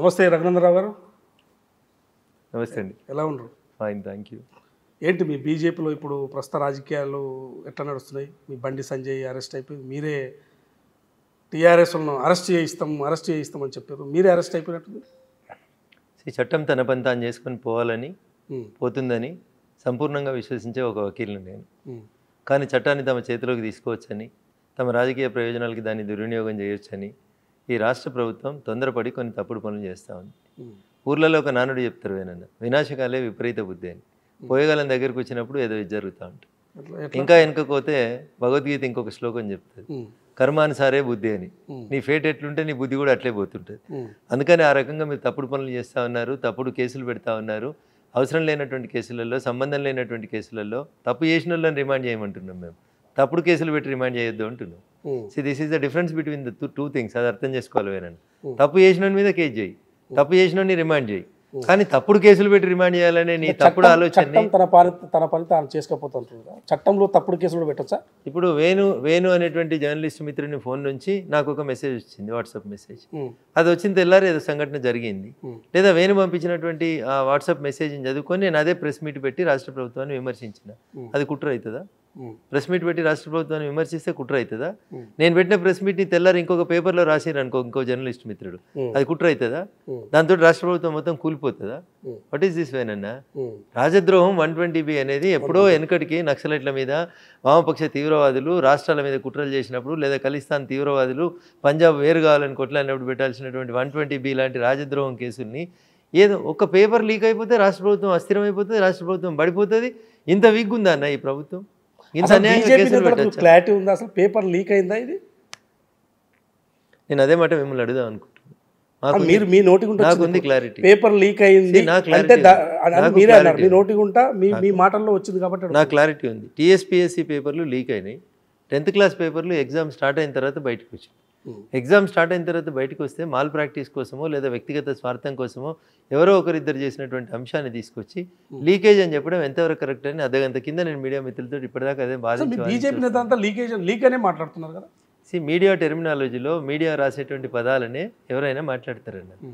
నమస్తే రఘునందరావు గారు నమస్తే అండి ఎలా ఉన్నారు ఫైన్ థ్యాంక్ యూ ఏంటి మీ బీజేపీలో ఇప్పుడు ప్రస్తుత రాజకీయాలు ఎట్లా నడుస్తున్నాయి మీ బండి సంజయ్ అరెస్ట్ అయిపోయి మీరే టీఆర్ఎస్లను అరెస్ట్ చేయిస్తాం అరెస్ట్ చేయిస్తామని చెప్పారు మీరే అరెస్ట్ అయిపోయినట్టుంది ఈ చట్టం తన పని తాను చేసుకొని పోవాలని పోతుందని సంపూర్ణంగా విశ్వసించే ఒక వకీల్ని నేను కానీ చట్టాన్ని తమ చేతిలోకి తీసుకోవచ్చని తమ రాజకీయ ప్రయోజనాలకి దాన్ని దుర్వినియోగం చేయొచ్చని ఈ రాష్ట్ర ప్రభుత్వం తొందరపడి కొన్ని తప్పుడు పనులు చేస్తూ ఉంది ఊర్లలో ఒక నానుడు చెప్తారు వేనన్న వినాశకాలే విపరీత బుద్ధి అని పోయగాలం దగ్గరికి వచ్చినప్పుడు ఏదో ఇది జరుగుతూ ఉంటుంది ఇంకా వెనుకపోతే భగవద్గీత ఇంకొక శ్లోకం చెప్తుంది కర్మానుసారే బుద్ధి అని నీ ఫేట్ ఎట్లుంటే నీ బుద్ధి కూడా అట్లే పోతుంటుంది అందుకని ఆ రకంగా మీరు తప్పుడు పనులు చేస్తూ ఉన్నారు తప్పుడు కేసులు పెడతా ఉన్నారు అవసరం లేనటువంటి కేసులలో సంబంధం లేనటువంటి కేసులలో తప్పు చేసిన వాళ్ళని రిమాండ్ చేయమంటున్నాం మేము తప్పుడు కేసులు పెట్టి రిమాండ్ చేయొద్దు అంటున్నావు so this is the difference between the two things అది అర్థం చేసుకోవాలి వేనని తప్పు చేసిన మీద కేసు చేయి తప్పు చేసిన రిమాండ్ చేయి కానీ తప్పుడు కేసులు పెట్టి రిమాండ్ చేయాలనే నీ తప్పుడు ఆలోచన తన తన పని తాను చేసుకోపోతుంటుంది చట్టంలో తప్పుడు కేసులు పెట్టచ్చా ఇప్పుడు వేణు వేణు అనేటువంటి జర్నలిస్ట్ మిత్రుని ఫోన్ నుంచి నాకు ఒక మెసేజ్ వచ్చింది వాట్సాప్ మెసేజ్ అది వచ్చిన తెల్లారు ఏదో సంఘటన జరిగింది లేదా వేణు పంపించినటువంటి ఆ వాట్సాప్ మెసేజ్ని చదువుకొని నేను అదే ప్రెస్ మీట్ పెట్టి రాష్ట్ర ప్రభుత్వాన్ని విమర్శించిన అది కుట్ర అవుతుందా ప్రెస్ hmm. మీట్ పెట్టి రాష్ట్ర ప్రభుత్వాన్ని విమర్శిస్తే కుట్ర అవుతుందా hmm. నేను పెట్టిన ప్రెస్ ని తెల్లారి ఇంకొక లో రాసిరు అనుకో ఇంకో జర్నలిస్ట్ మిత్రుడు hmm. అది కుట్ర అవుతుందా దాంతో రాష్ట్ర ప్రభుత్వం మొత్తం కూలిపోతుందా వాట్ ఈస్ దిస్ వేనన్నా రాజద్రోహం వన్ ట్వంటీ బి అనేది ఎప్పుడో వెనుకటికి నక్సలైట్ల మీద వామపక్ష తీవ్రవాదులు రాష్ట్రాల మీద కుట్రలు చేసినప్పుడు లేదా ఖలిస్తాన్ తీవ్రవాదులు పంజాబ్ వేరు కావాలని కొట్లాడినప్పుడు పెట్టాల్సినటువంటి వన్ ట్వంటీ బి లాంటి రాజద్రోహం కేసుల్ని ఏదో ఒక పేపర్ లీక్ అయిపోతే రాష్ట్ర ప్రభుత్వం అస్థిరమైపోతుంది రాష్ట్ర ప్రభుత్వం పడిపోతుంది ఇంత వీక్ ఉందా అన్న ఈ ప్రభుత్వం క్లారిటీ ఉందా అసలు పేపర్ లీక్ అయిందా ఇది నేను అదే మాట మిమ్మల్ని అడుగుదాం అనుకుంటున్నాను మీరు మీ నోటి క్లారిటీ పేపర్ లీక్ అయింది మీరే మీ నోటి గుంట మీ మీ మాటల్లో వచ్చింది కాబట్టి నా క్లారిటీ ఉంది టీఎస్పీఎస్సీ పేపర్లు లీక్ అయినాయి టెన్త్ క్లాస్ పేపర్లు ఎగ్జామ్ స్టార్ట్ అయిన తర్వాత బయటకు వచ్చింది ఎగ్జామ్ స్టార్ట్ అయిన తర్వాత బయటకు వస్తే మాల్ ప్రాక్టీస్ కోసమో లేదా వ్యక్తిగత స్వార్థం కోసమో ఎవరో ఒకరిద్దరు చేసినటువంటి అంశాన్ని తీసుకొచ్చి లీకేజ్ అని చెప్పడం ఎంతవరకు కరెక్ట్ అని అర్ధగంట కింద నేను మీడియా మిత్రులతో ఇప్పటిదాకా అదే బాధ్యత బీజేపీ నేత అంతా లీకేజ్ లీక్ అనే మాట్లాడుతున్నారు కదా సి మీడియా టెర్మినాలజీలో మీడియా రాసేటువంటి పదాలనే ఎవరైనా మాట్లాడతారన్న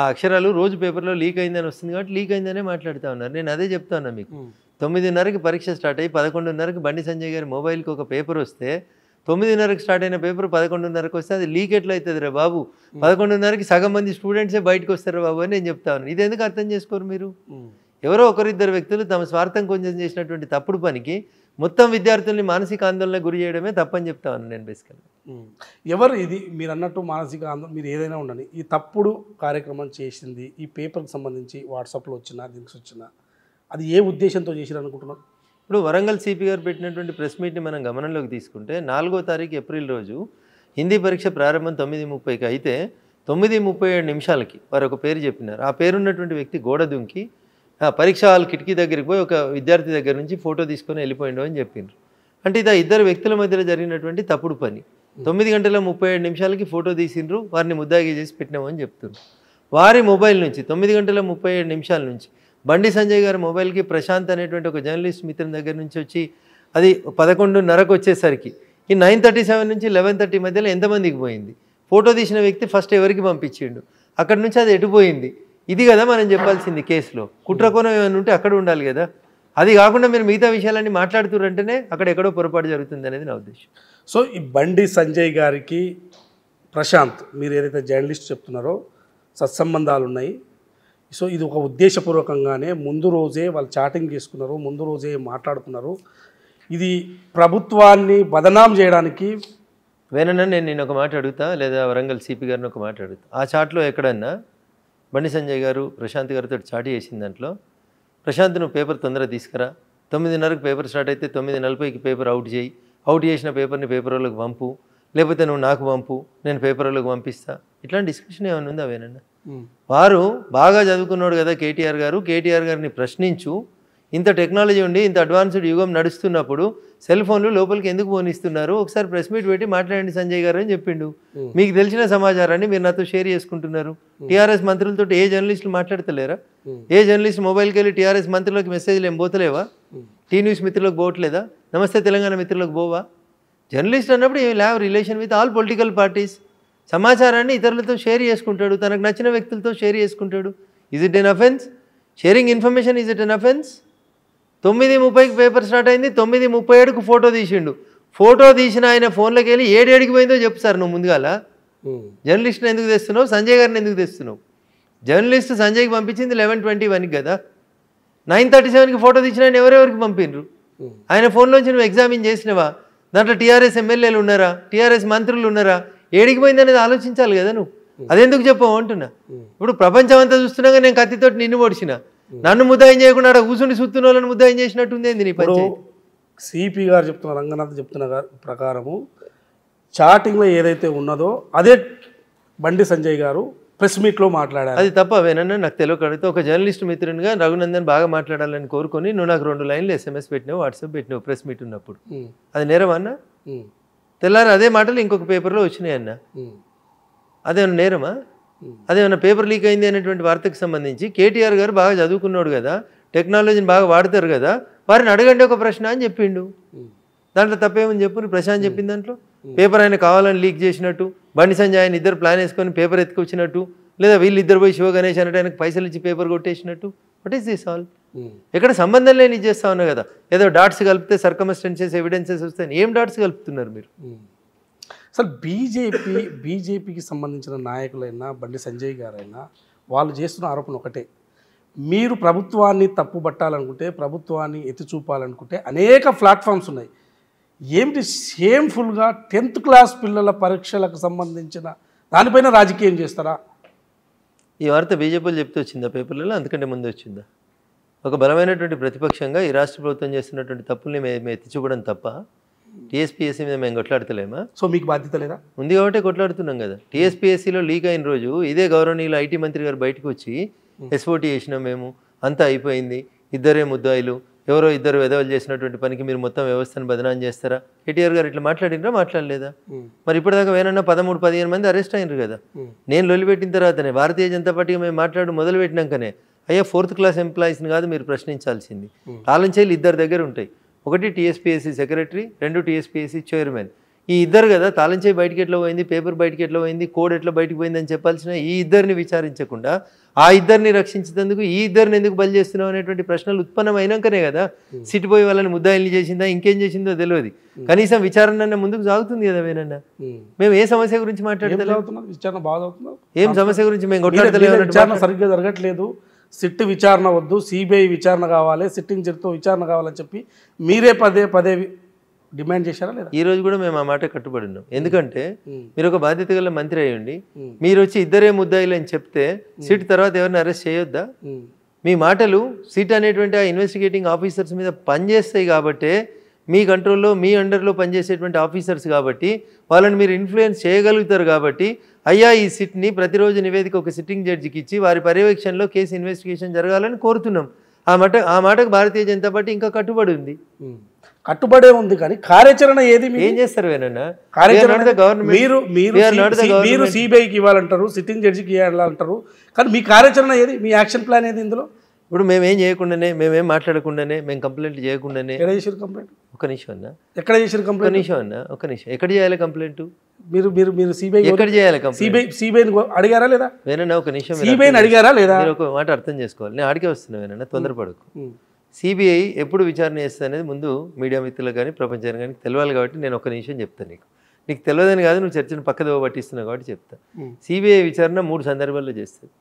ఆ అక్షరాలు రోజు పేపర్లో లీక్ అయిందని వస్తుంది కాబట్టి లీక్ అయిందనే మాట్లాడుతూ ఉన్నారు నేను అదే చెప్తా ఉన్నా మీకు తొమ్మిదిన్నరకి పరీక్ష స్టార్ట్ అయ్యి పదకొండున్నరకి బండి సంజయ్ గారి మొబైల్కి ఒక పేపర్ వస్తే తొమ్మిదిన్నరకు స్టార్ట్ అయిన పేపర్ పదకొండున్నరకు వస్తే అది లీక్ ఎట్లా అవుతుంది రే బాబు పదకొండున్నరకి సగం మంది స్టూడెంట్సే బయటకు వస్తారు బాబు అని నేను చెప్తా ఉన్నాను ఇది ఎందుకు అర్థం చేసుకోరు మీరు ఎవరో ఒకరిద్దరు వ్యక్తులు తమ స్వార్థం కొంచెం చేసినటువంటి తప్పుడు పనికి మొత్తం విద్యార్థుల్ని మానసిక ఆందోళన గురి చేయడమే తప్పని చెప్తాను నేను బేసికల్గా ఎవరు ఇది మీరు అన్నట్టు మానసిక ఆందోళన మీరు ఏదైనా ఉండండి ఈ తప్పుడు కార్యక్రమం చేసింది ఈ పేపర్కి సంబంధించి వాట్సాప్లో వచ్చినా లింక్స్ వచ్చినా అది ఏ ఉద్దేశంతో చేసిరు అనుకుంటున్నారు ఇప్పుడు వరంగల్ సిపి గారు పెట్టినటువంటి ప్రెస్ మీట్ని మనం గమనంలోకి తీసుకుంటే నాలుగో తారీఖు ఏప్రిల్ రోజు హిందీ పరీక్ష ప్రారంభం తొమ్మిది ముప్పైకి అయితే తొమ్మిది ముప్పై ఏడు నిమిషాలకి వారు ఒక పేరు చెప్పినారు ఆ పేరున్నటువంటి వ్యక్తి గోడ దుంకి పరీక్ష హాల్ కిటికీ దగ్గరికి పోయి ఒక విద్యార్థి దగ్గర నుంచి ఫోటో తీసుకొని వెళ్ళిపోయిండు అని చెప్పిండ్రు అంటే ఇది ఇద్దరు వ్యక్తుల మధ్యలో జరిగినటువంటి తప్పుడు పని తొమ్మిది గంటల ముప్పై ఏడు నిమిషాలకి ఫోటో తీసిండ్రు వారిని ముద్దాగి చేసి పెట్టినామని చెప్తున్నారు వారి మొబైల్ నుంచి తొమ్మిది గంటల ముప్పై ఏడు నిమిషాల నుంచి బండి సంజయ్ గారి మొబైల్కి ప్రశాంత్ అనేటువంటి ఒక జర్నలిస్ట్ మిత్రం దగ్గర నుంచి వచ్చి అది పదకొండున్నరకు వచ్చేసరికి ఈ నైన్ థర్టీ సెవెన్ నుంచి లెవెన్ థర్టీ మధ్యలో ఎంతమందికి పోయింది ఫోటో తీసిన వ్యక్తి ఫస్ట్ ఎవరికి పంపించిండు అక్కడ నుంచి అది ఎటుపోయింది ఇది కదా మనం చెప్పాల్సింది కేసులో కుట్రకోణం ఏమైనా ఉంటే అక్కడ ఉండాలి కదా అది కాకుండా మీరు మిగతా విషయాలన్నీ మాట్లాడుతుంటేనే అక్కడ ఎక్కడో పొరపాటు జరుగుతుంది అనేది నా ఉద్దేశం సో ఈ బండి సంజయ్ గారికి ప్రశాంత్ మీరు ఏదైతే జర్నలిస్ట్ చెప్తున్నారో సత్సంబంధాలు ఉన్నాయి సో ఇది ఒక ఉద్దేశపూర్వకంగానే ముందు రోజే వాళ్ళు చాటింగ్ చేసుకున్నారు ముందు రోజే మాట్లాడుకున్నారు ఇది ప్రభుత్వాన్ని బదనాం చేయడానికి వేనన్నా నేను నేను ఒక మాట అడుగుతా లేదా వరంగల్ సిపి గారిని ఒక మాట అడుగుతా ఆ చాట్లో ఎక్కడన్నా బండి సంజయ్ గారు ప్రశాంత్ గారితో చాటి చేసిన దాంట్లో ప్రశాంత్ నువ్వు పేపర్ తొందరగా తీసుకురా తొమ్మిదిన్నరకు పేపర్ స్టార్ట్ అయితే తొమ్మిది నలభైకి పేపర్ అవుట్ చేయి అవుట్ చేసిన పేపర్ని పేపర్ వాళ్ళకి పంపు లేకపోతే నువ్వు నాకు పంపు నేను పేపర్ వాళ్ళకి పంపిస్తా ఇట్లాంటి డిస్కషన్ ఏమైనా ఉందా వేనన్నా వారు బాగా చదువుకున్నాడు కదా కేటీఆర్ గారు కేటీఆర్ గారిని ప్రశ్నించు ఇంత టెక్నాలజీ ఉండి ఇంత అడ్వాన్స్డ్ యుగం నడుస్తున్నప్పుడు సెల్ ఫోన్లు లోపలికి ఎందుకు పోనిస్తున్నారు ఒకసారి ప్రెస్ మీట్ పెట్టి మాట్లాడండి సంజయ్ గారు అని చెప్పిండు మీకు తెలిసిన సమాచారాన్ని మీరు నాతో షేర్ చేసుకుంటున్నారు టీఆర్ఎస్ మంత్రులతో ఏ జర్నలిస్టులు మాట్లాడతలేరా ఏ జర్నలిస్ట్ మొబైల్కి వెళ్ళి టీఆర్ఎస్ మంత్రులకు మెసేజ్లు ఏం పోతలేవా టీ న్యూస్ మిత్రులకు పోవట్లేదా నమస్తే తెలంగాణ మిత్రులకు పోవా జర్నలిస్ట్ అన్నప్పుడు you have relation with all political parties సమాచారాన్ని ఇతరులతో షేర్ చేసుకుంటాడు తనకు నచ్చిన వ్యక్తులతో షేర్ చేసుకుంటాడు is it an offence sharing information is it an offence తొమ్మిది ముప్పైకి పేపర్ స్టార్ట్ అయింది తొమ్మిది ముప్పై ఏడుకు ఫోటో తీసిండు ఫోటో తీసిన ఆయన ఫోన్లోకి వెళ్ళి ఏడేడికి పోయిందో చెప్పు సార్ నువ్వు ముందుగాల జర్నలిస్ట్ని ఎందుకు తెస్తున్నావు సంజయ్ గారిని ఎందుకు తెస్తున్నావు జర్నలిస్ట్ సంజయ్కి పంపించింది లెవెన్ ట్వంటీ వన్కి కదా నైన్ థర్టీ సెవెన్కి ఫోటో తీసిన ఆయన ఎవరెవరికి పంపినరు ఆయన ఫోన్లోంచి నువ్వు ఎగ్జామిన్ చేసినవా దాంట్లో టీఆర్ఎస్ ఎమ్మెల్యేలు ఉన్నారా టీఆర్ఎస్ మంత్రులు ఉన్నారా ఏడికి అనేది ఆలోచించాలి కదా నువ్వు అదెందుకు చెప్పవు అంటున్నా ఇప్పుడు ప్రపంచం అంతా చూస్తున్నాగా నేను కత్తితోటి నిన్ను ఓడిచిన నన్ను ముద్దాయం చేయకుండా అక్కడ కూర్చుని చూస్తున్న వాళ్ళని ముద్దాయం చేసినట్టుంది ఏంది నీ పని సిపి గారు చెప్తున్న రంగనాథ్ చెప్తున్న ప్రకారము చాటింగ్లో ఏదైతే ఉన్నదో అదే బండి సంజయ్ గారు ప్రెస్ మీట్లో మాట్లాడారు అది తప్ప వేనన్నా నాకు తెలియకడితే ఒక జర్నలిస్ట్ మిత్రునిగా రఘునందన్ బాగా మాట్లాడాలని కోరుకొని నువ్వు నాకు రెండు లైన్లు ఎస్ఎంఎస్ పెట్టినావు వాట్సాప్ పెట్టినావు ప్రెస్ మీట్ ఉన్నప్పుడు అది నేరమన్నా తెల్లారి అదే మాటలు ఇంకొక పేపర్లో వచ్చినాయి అన్న అదేమన్నా నేరమా అదేమన్నా పేపర్ లీక్ అయింది అనేటువంటి వార్తకు సంబంధించి కేటీఆర్ గారు బాగా చదువుకున్నాడు కదా టెక్నాలజీని బాగా వాడతారు కదా వారిని అడగండి ఒక ప్రశ్న అని చెప్పిండు దాంట్లో తప్పేమని చెప్పు ప్రశాంత్ చెప్పింది దాంట్లో పేపర్ ఆయన కావాలని లీక్ చేసినట్టు బండి సంజయ్ ఆయన ఇద్దరు ప్లాన్ వేసుకొని పేపర్ ఎత్తుకొచ్చినట్టు లేదా వీళ్ళిద్దరు పోయి శివ గణేష్ అన్నట్టు ఆయనకు పైసలు ఇచ్చి పేపర్ కొట్టేసినట్టు వాట్ ఈస్ దిస్ ఆల్ ఎక్కడ సంబంధం లేని చేస్తా ఉన్నా కదా ఏదో డాట్స్ కలిపితే సర్కమస్టెన్సెస్ ఎవిడెన్సెస్ వస్తాయి ఏం డాట్స్ కలుపుతున్నారు మీరు hmm. సార్ బీజేపీ బీజేపీకి సంబంధించిన నాయకులైనా బండి సంజయ్ గారైనా వాళ్ళు చేస్తున్న ఆరోపణ ఒకటే మీరు ప్రభుత్వాన్ని తప్పు పట్టాలనుకుంటే ప్రభుత్వాన్ని ఎత్తి చూపాలనుకుంటే అనేక ప్లాట్ఫామ్స్ ఉన్నాయి ఏమిటి సేమ్ఫుల్గా టెన్త్ క్లాస్ పిల్లల పరీక్షలకు సంబంధించిన దానిపైన రాజకీయం చేస్తారా ఈ వార్త బీజేపీలు చెప్తూ వచ్చిందా పేపర్లలో అంతకంటే ముందు వచ్చిందా ఒక బలమైనటువంటి ప్రతిపక్షంగా ఈ రాష్ట్ర ప్రభుత్వం చేస్తున్నటువంటి తప్పుల్ని మేము ఎత్తి చూపడం తప్ప టీఎస్పీఎస్సీ మీద మేము కొట్లాడతలేమా సో మీకు బాధ్యత లేదా ఉంది కాబట్టి కొట్లాడుతున్నాం కదా టీఎస్పీఎస్సీలో లీక్ అయిన రోజు ఇదే గౌరవనీయులు ఐటీ మంత్రి గారు బయటకు వచ్చి ఎస్ఓటీ చేసినాం మేము అంతా అయిపోయింది ఇద్దరే ముద్దాయిలు ఎవరో ఇద్దరు వెదవలు చేసినటువంటి పనికి మీరు మొత్తం వ్యవస్థను బదనాం చేస్తారా కేటీఆర్ గారు ఇట్లా మాట్లాడినరా మాట్లాడలేదా మరి ఇప్పటిదాకా వేనన్నా పదమూడు పదిహేను మంది అరెస్ట్ అయినరు కదా నేను లొలిపెట్టిన తర్వాతనే భారతీయ జనతా పార్టీకి మేము మాట్లాడు మొదలు పెట్టినాకనే అయ్యా ఫోర్త్ క్లాస్ ఎంప్లాయీస్ని కాదు మీరు ప్రశ్నించాల్సింది ఆలోచనలు ఇద్దరు దగ్గర ఉంటాయి ఒకటి టీఎస్పీఎస్సీ సెక్రటరీ రెండు టీఎస్పీఎస్సీ చైర్మన్ ఈ ఇద్దరు కదా తాలంచే బయటకి ఎట్లా పోయింది పేపర్ బయటకి ఎట్లా పోయింది కోడ్ ఎట్లా బయటికి పోయిందని చెప్పాల్సిన ఈ ఇద్దరిని విచారించకుండా ఆ ఇద్దరిని రక్షించినందుకు ఈ ఇద్దరిని ఎందుకు బలి చేస్తున్నావు అనేటువంటి ప్రశ్నలు ఉత్పన్నమైనాకనే కదా hmm. సిటిపోయి వాళ్ళని ముద్దాయిల్ని చేసిందా ఇంకేం చేసిందో తెలియదు hmm. కనీసం విచారణ ముందుకు సాగుతుంది కదా వేనన్నా hmm. మేము ఏ సమస్య గురించి మాట్లాడలేదు ఏం సమస్య గురించి మేము సరిగ్గా జరగట్లేదు సిట్ విచారణ వద్దు సిబిఐ విచారణ కావాలి సిట్టింగ్ జడ్తో విచారణ కావాలని చెప్పి మీరే పదే పదే డిమాండ్ చేశారా లేదా ఈ రోజు కూడా మేము ఆ మాట కట్టుబడి ఉన్నాం ఎందుకంటే మీరు ఒక బాధ్యత గల మంత్రి అయ్యండి మీరు వచ్చి ఇద్దరే ముద్దాయిలు అని చెప్తే సీట్ తర్వాత ఎవరిని అరెస్ట్ చేయొద్దా మీ మాటలు సీట్ అనేటువంటి ఆ ఇన్వెస్టిగేటింగ్ ఆఫీసర్స్ మీద పనిచేస్తాయి కాబట్టే మీ కంట్రోల్లో మీ అండర్లో పనిచేసేటువంటి ఆఫీసర్స్ కాబట్టి వాళ్ళని మీరు ఇన్ఫ్లుయెన్స్ చేయగలుగుతారు కాబట్టి అయ్యా ఈ సిట్ని ప్రతిరోజు నివేదిక ఒక సిట్టింగ్ జడ్జికి ఇచ్చి వారి పర్యవేక్షణలో కేసు ఇన్వెస్టిగేషన్ జరగాలని కోరుతున్నాం ఆ మాట ఆ మాటకు భారతీయ జనతా పార్టీ ఇంకా కట్టుబడి ఉంది కట్టుబడే ఉంది కానీ కార్యాచరణ ఏది ఏం చేస్తారు కార్యాచరణ మీరు మీరు సిబిఐకి ఇవ్వాలంటారు సిట్టింగ్ జడ్జికి ఇవ్వాలంటారు కానీ మీ కార్యాచరణ ఏది మీ యాక్షన్ ప్లాన్ ఏది ఇందులో ఇప్పుడు మేము ఏం చేయకుండానే మేమేం మాట్లాడకుండానే మేము కంప్లైంట్ చేయకుండానే ఎక్కడ చేసారు కంప్లైంట్ ఒక నిమిషం అన్నా ఎక్కడ చేసారు కంప్లైంట్ నిమిషం అన్నా ఒక నిమిషం ఎక్కడ చేయాలి కంప్లైంట్ మీరు మీరు మీరు సిబిఐ ఎక్కడ చేయాలి సిబిఐ సిబిఐని అడిగారా లేదా వేనన్నా ఒక నిమిషం సిబిఐని అడిగారా లేదా ఒక మాట అర్థం చేసుకోవాలి నేను అడిగే వస్తున్నా వేనన్నా తొందరపడకు సిబిఐ ఎప్పుడు విచారణ చేస్తా అనేది ముందు మీడియా మిత్రులకు కానీ ప్రపంచానికి కానీ తెలవాలి కాబట్టి నేను ఒక నిమిషం చెప్తాను నీకు నీకు తెలియదని కాదు నువ్వు చర్చను పక్కదో పట్టిస్తున్నావు కాబట్టి చెప్తా సిబిఐ విచారణ మూడు సందర్భాల్లో చేస్తుంది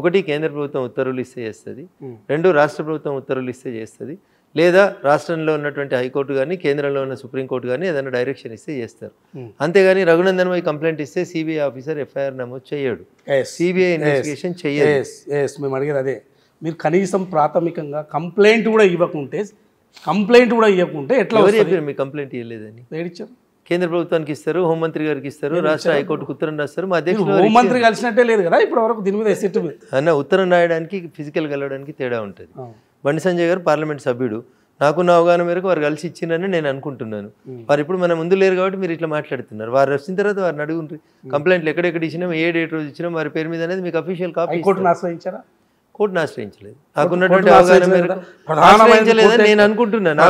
ఒకటి కేంద్ర ప్రభుత్వం ఉత్తర్వులు ఇస్తే చేస్తుంది రెండు రాష్ట్ర ప్రభుత్వం ఉత్తర్వులు ఇస్తే చేస్తుంది లేదా రాష్ట్రంలో ఉన్నటువంటి హైకోర్టు కానీ కేంద్రంలో ఉన్న సుప్రీంకోర్టు కానీ ఏదైనా డైరెక్షన్ ఇస్తే చేస్తారు అంతేగాని రఘునందన్ పై కంప్లైంట్ ఇస్తే సిబిఐ ఆఫీసర్ ఎఫ్ఐఆర్ నమోదు చేయడు సిబిఐ ఇన్వెస్టిగేషన్ చేయదు అడిగారు అదే మీరు కనీసం ప్రాథమికంగా కంప్లైంట్ కూడా ఇవ్వకుంటే కంప్లైంట్ కూడా ఇవ్వకుంటే ఎట్లా చెప్పారు మీ కంప్లైంట్ ఇవ్వలేదని ఏడిచ్చారు కేంద్ర ప్రభుత్వానికి ఇస్తారు హోంమంత్రి గారికి ఇస్తారు రాష్ట్ర హైకోర్టుకు ఉత్తరం రాస్తారు మా అధ్యక్షుడు హోంమంత్రి కలిసినట్టే లేదు కదా ఇప్పుడు వరకు దీని మీద సెట్ అన్న ఉత్తరం రాయడానికి ఫిజికల్ కలవడానికి తేడా ఉంటుంది బండి సంజయ్ గారు పార్లమెంట్ సభ్యుడు నాకున్న అవగాహన మేరకు వారు కలిసి ఇచ్చిందని నేను అనుకుంటున్నాను వారు ఇప్పుడు మన ముందు లేరు కాబట్టి మీరు ఇట్లా మాట్లాడుతున్నారు వారు వచ్చిన తర్వాత వారిని అడుగుంటారు కంప్లైంట్లు ఎక్కడెక్కడ ఇచ్చినాం ఏ డేట్ రోజు ఇచ్చినాం వారి పేరు మీద అనేది మీకు అఫీషియల్ కాపీ ఆశ్రయించారా కోర్టును ఆశ్రయించలేదు నాకున్నటువంటి అవగాహన ప్రధానమైనలేదు నేను అనుకుంటున్నాను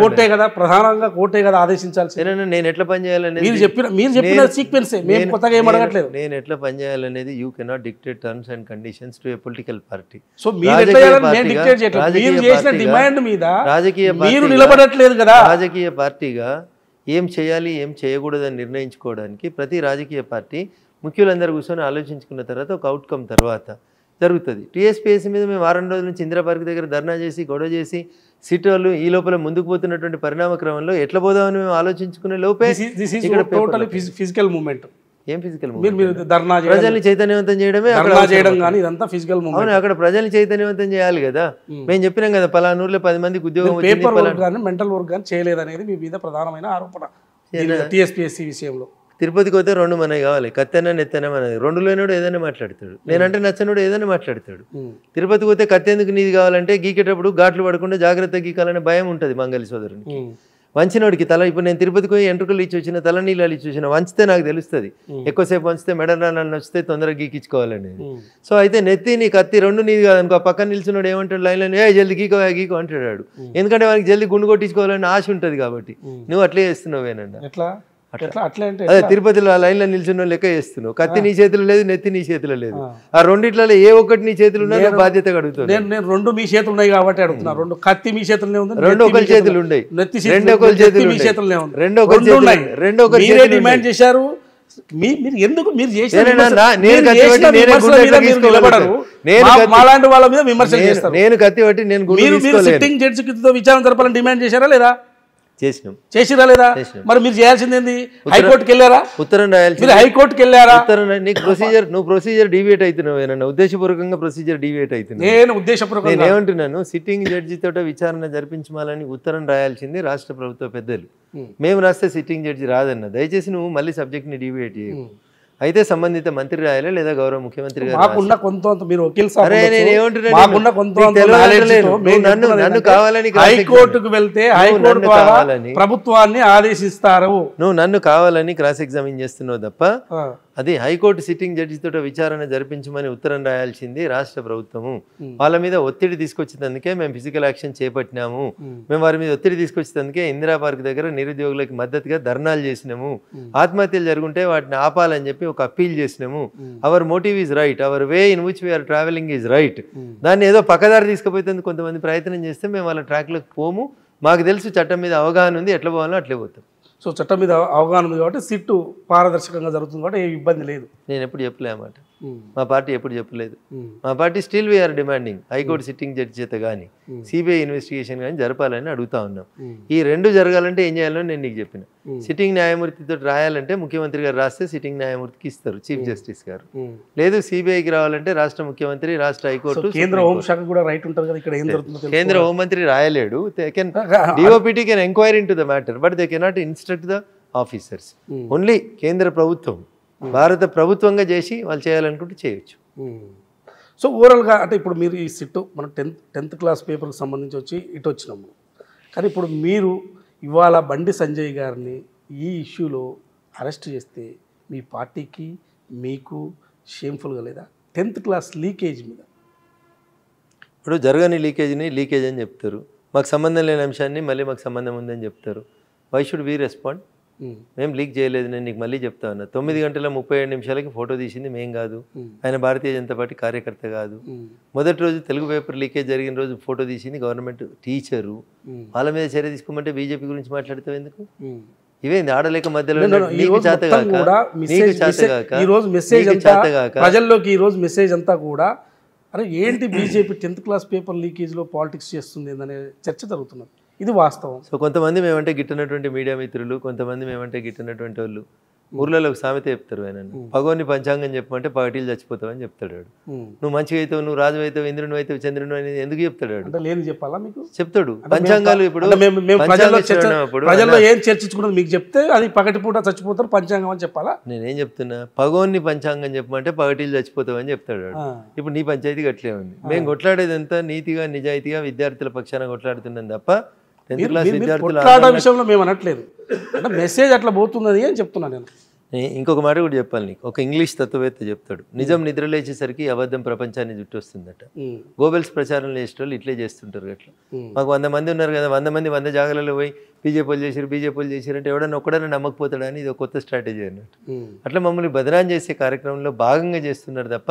కోర్టే కదా ప్రధానంగా కోర్టే కదా ఆదేశించాల్సి నేను ఎట్లా పనిచేయాలనేది మీరు చెప్పిన మీరు చెప్పిన సీక్వెన్స్ కొత్తగా ఏం అడగట్లేదు నేను ఎట్లా పనిచేయాలనేది you cannot dictate terms and conditions to a political party so మీరు చేసిన డిమాండ్ మీద రాజకీయ మీరు నిలబడట్లేదు కదా రాజకీయ పార్టీగా ఏం చేయాలి ఏం చేయకూడదు అని నిర్ణయించుకోవడానికి ప్రతి రాజకీయ పార్టీ ముఖ్యులందరూ కూర్చొని ఆలోచించుకున్న తర్వాత ఒక అవుట్కమ్ తర్వాత జరుగుతుంది టీఎస్పీఎస్సీ మీద మేము వారం రోజుల నుంచి ఇందిరా పార్క్ దగ్గర ధర్నా చేసి గొడవ చేసి సిట్ వాళ్ళు ఈ లోపల ముందుకు పోతున్నటువంటి పరిణామ క్రమంలో ఎట్లా పోదామని మేము ఆలోచించుకునే లోపే టోటల్ ఫిజికల్ మూమెంట్ ఏం ఫిజికల్ ప్రజల్ని చైతన్యవంతం చేయడమే చేయడం ఫిజికల్ అవును అక్కడ ప్రజల్ని చైతన్యవంతం చేయాలి కదా hmm. మేము చెప్పినాం కదా పలానా పది మందికి ఉద్యోగం పేపర్ మెంటల్ వర్క్ కానీ చేయలేదనేది మీ మీద ప్రధానమైన ఆరోపణ టీఎస్పీఎస్సీ విషయంలో తిరుపతికి పోతే రెండు మనకి కావాలి కత్తెన నెత్తెన మనది రెండు లేనివాడు ఏదైనా మాట్లాడతాడు నేనంటే నచ్చనివాడు ఏదైనా మాట్లాడతాడు తిరుపతికి పోతే కత్తెందుకు నీది కావాలంటే గీకేటప్పుడు ఘాట్లు పడకుండా జాగ్రత్త గీకాలనే భయం ఉంటుంది మంగలి సోదరుని వంచినోడికి తల ఇప్పుడు నేను తిరుపతికి పోయి ఎంట్రుకలు ఇచ్చి వచ్చిన తల నీళ్ళు ఇచ్చి వచ్చిన వంచితే నాకు తెలుస్తుంది ఎక్కువసేపు వంచితే నన్ను వస్తే తొందరగా గీకిచ్చుకోవాలని సో అయితే నెత్తి నీ కత్తి రెండు నీది కాదనుకో పక్కన నిల్చున్నాడు ఏమంటాడు లైన్లో ఏ జల్ది గీకో గీకో అంటాడు ఎందుకంటే వానికి జల్ది గుండు కొట్టించుకోవాలని ఆశ ఉంటుంది కాబట్టి నువ్వు అట్లే చేస్తున్నావేనండి అదే తిరుపతిలో ఆ లైన్లో నిల్చున్న లెక్క చేస్తున్నావు కత్తి నీ చేతిలో లేదు నెత్తి నీ చేతిలో లేదు ఆ రెండిట్లలో ఏ ఒక్కటి నీ చేతులు ఉన్నాయో బాధ్యత అడుగుతాను నేను నేను రెండు మీ చేతులు ఉన్నాయి కాబట్టి అడుగుతున్నా రెండు కత్తి మీ చేతులనే ఉంది రెండు ఒకరి చేతులు ఉన్నాయి నెత్తి రెండు ఒకరి చేతులు మీ చేతులనే ఉంది రెండు ఒకరి ఉన్నాయి రెండు ఒకరి మీరే డిమాండ్ చేశారు మీరు ఎందుకు మీరు చేసిన వాళ్ళ మీద విమర్శలు చేస్తారు నేను కత్తి పట్టి నేను సిట్టింగ్ జడ్జి విచారణ జరపాలని డిమాండ్ చేశారా లేదా చేసినాం చేసిరా లేదా మరి మీరు చేయాల్సింది ఏంది హైకోర్టుకి వెళ్ళారా ఉత్తరం రాయాల్సి మీరు హైకోర్టుకి వెళ్ళారా ఉత్తరం నీకు ప్రొసీజర్ నువ్వు ప్రొసీజర్ డివియేట్ అవుతున్నావు ఏమన్నా ఉద్దేశపూర్వకంగా ప్రొసీజర్ డివియేట్ అవుతున్నావు నేను ఉద్దేశపూర్వకంగా నేను ఏమంటున్నాను సిట్టింగ్ తోట విచారణ జరిపించమాలని ఉత్తరం రాయాల్సింది రాష్ట్ర ప్రభుత్వ పెద్దలు మేము రాస్తే సిట్టింగ్ జడ్జి రాదన్న దయచేసి నువ్వు మళ్ళీ సబ్జెక్ట్ని డివియేట్ చేయవు అయితే సంబంధిత మంత్రి రాయాలి లేదా గౌరవ ముఖ్యమంత్రి మీరు వెళ్తే కావాలని ప్రభుత్వాన్ని ఆదేశిస్తారు నువ్వు నన్ను కావాలని క్రాస్ ఎగ్జామిన్ చేస్తున్నావు తప్ప అది హైకోర్టు సిట్టింగ్ తోట విచారణ జరిపించమని ఉత్తరం రాయాల్సింది రాష్ట్ర ప్రభుత్వము వాళ్ళ మీద ఒత్తిడి తీసుకొచ్చినందుకే మేము ఫిజికల్ యాక్షన్ చేపట్టినాము మేము వారి మీద ఒత్తిడి తీసుకొచ్చినందుకే ఇందిరా పార్క్ దగ్గర నిరుద్యోగులకు మద్దతుగా ధర్నాలు చేసినాము ఆత్మహత్యలు జరుగుంటే వాటిని ఆపాలని చెప్పి ఒక అప్పీల్ చేసినాము our motive is right our way in which we are travelling is right దాన్ని ఏదో పక్కదారి తీసుకుపోతుంది కొంతమంది ప్రయత్నం చేస్తే మేము వాళ్ళ ట్రాక్లోకి పోము మాకు తెలుసు చట్టం మీద అవగాహన ఉంది ఎట్లా పోవాలో అట్లే పోతాం సో చట్టం మీద అవగాహన ఉంది కాబట్టి సిట్టు పారదర్శకంగా జరుగుతుంది కాబట్టి ఏ ఇబ్బంది లేదు నేను ఎప్పుడు చెప్పలే అన్నమాట Hmm. మా పార్టీ ఎప్పుడు చెప్పలేదు hmm. మా party still we are demanding high court sitting judge చేత కానీ సిబిఐ ఇన్వెస్టిగేషన్ కానీ జరపాలని అడుగుతా ఉన్నాం hmm. ఈ రెండు జరగాలంటే ఏం చేయాలని నేను నీకు చెప్పిన సిట్టింగ్ న్యాయమూర్తితో రాయాలంటే ముఖ్యమంత్రి గారు రాస్తే సిట్టింగ్ న్యాయమూర్తికి ఇస్తారు చీఫ్ జస్టిస్ గారు లేదు సిబిఐకి రావాలంటే రాష్ట్ర ముఖ్యమంత్రి రాష్ట్ర హైకోర్టు కేంద్ర హోంశాఖ కూడా రైట్ ఉంటుంది కదా ఇక్కడ కేంద్ర హోంమంత్రి రాయలేడు they can can enquiry into the matter but they cannot instruct the officers only కేంద్ర ప్రభుత్వం భారత ప్రభుత్వంగా చేసి వాళ్ళు చేయాలనుకుంటే చేయవచ్చు సో ఓవరాల్గా అంటే ఇప్పుడు మీరు ఈ సిట్ మన టెన్త్ టెన్త్ క్లాస్ పేపర్కి సంబంధించి వచ్చి ఇటు వచ్చినాము కానీ ఇప్పుడు మీరు ఇవాళ బండి సంజయ్ గారిని ఈ ఇష్యూలో అరెస్ట్ చేస్తే మీ పార్టీకి మీకు షేమ్ఫుల్గా లేదా టెన్త్ క్లాస్ లీకేజ్ మీద ఇప్పుడు జరగని లీకేజ్ని లీకేజ్ అని చెప్తారు మాకు సంబంధం లేని అంశాన్ని మళ్ళీ మాకు సంబంధం ఉందని చెప్తారు వై షుడ్ వీ రెస్పాండ్ మేము లీక్ చేయలేదు నేను నీకు మళ్ళీ చెప్తా ఉన్నా తొమ్మిది గంటల ముప్పై ఏడు నిమిషాలకి ఫోటో తీసింది మేం కాదు ఆయన భారతీయ జనతా పార్టీ కార్యకర్త కాదు మొదటి రోజు తెలుగు పేపర్ లీకేజ్ జరిగిన రోజు ఫోటో తీసింది గవర్నమెంట్ టీచరు వాళ్ళ మీద చర్య తీసుకోమంటే బీజేపీ గురించి మాట్లాడతావు ఎందుకు ఇవేంది ఆడలేక మధ్యలో ఈ రోజు మెసేజ్ ప్రజల్లోకి ఈ రోజు మెసేజ్ అంతా కూడా అరే ఏంటి BJP tenth class paper leakage లో పాలిటిక్స్ చేస్తుంది అనే చర్చ జరుగుతున్నది ఇది వాస్తవం సో కొంతమంది మేమంటే గిట్టనటువంటి మీడియా మిత్రులు కొంతమంది మేమంటే గిట్టనటువంటి వాళ్ళు ఊర్లలో ఒక సామెత చెప్తారు ఆయన భగవాన్ని పంచాంగం చెప్పమంటే పగటీలు చచ్చిపోతావని చెప్తాడు నువ్వు మంచిగా అయితే నువ్వు రాజు అయితే ఇంద్రుని అయితే చంద్రుని అని ఎందుకు చెప్తాడు లేదు చెప్పాలా మీకు చెప్తాడు పంచాంగాలు ఇప్పుడు ప్రజల్లో ఏం చర్చించుకున్నది మీకు చెప్తే అది పగటి పూట చచ్చిపోతారు పంచాంగం అని చెప్పాలా నేనేం చెప్తున్నా భగవాన్ని పంచాంగం చెప్పమంటే పగటీలు చచ్చిపోతావని చెప్తాడు ఇప్పుడు నీ పంచాయతీ గట్లే ఉంది మేము కొట్లాడేది ఎంత నీతిగా నిజాయితీగా విద్యార్థుల పక్షాన కొట్లాడుతున్నాం తప్ప విషయంలో మేము అనట్లేదు అంటే మెసేజ్ అట్లా పోతున్నది అని నేను ఇంకొక మాట కూడా చెప్పాలి నీకు ఒక ఇంగ్లీష్ తత్వవేత్త చెప్తాడు నిజం నిద్రలేచేసరికి అబద్ధం ప్రపంచాన్ని చుట్టూ వస్తుందట గోబెల్స్ ప్రచారం చేసే వాళ్ళు ఇట్లే చేస్తుంటారు అట్లా మాకు వంద మంది ఉన్నారు కదా వంద మంది వంద జాగాలలో పోయి బీజేపీలు చేశారు బీజేపీలు చేశారు అంటే ఎవడన్నా ఒక్కడన్నా అని ఇది ఒక కొత్త స్ట్రాటజీ అన్నట్టు అట్లా మమ్మల్ని బదనాం చేసే కార్యక్రమంలో భాగంగా చేస్తున్నారు తప్ప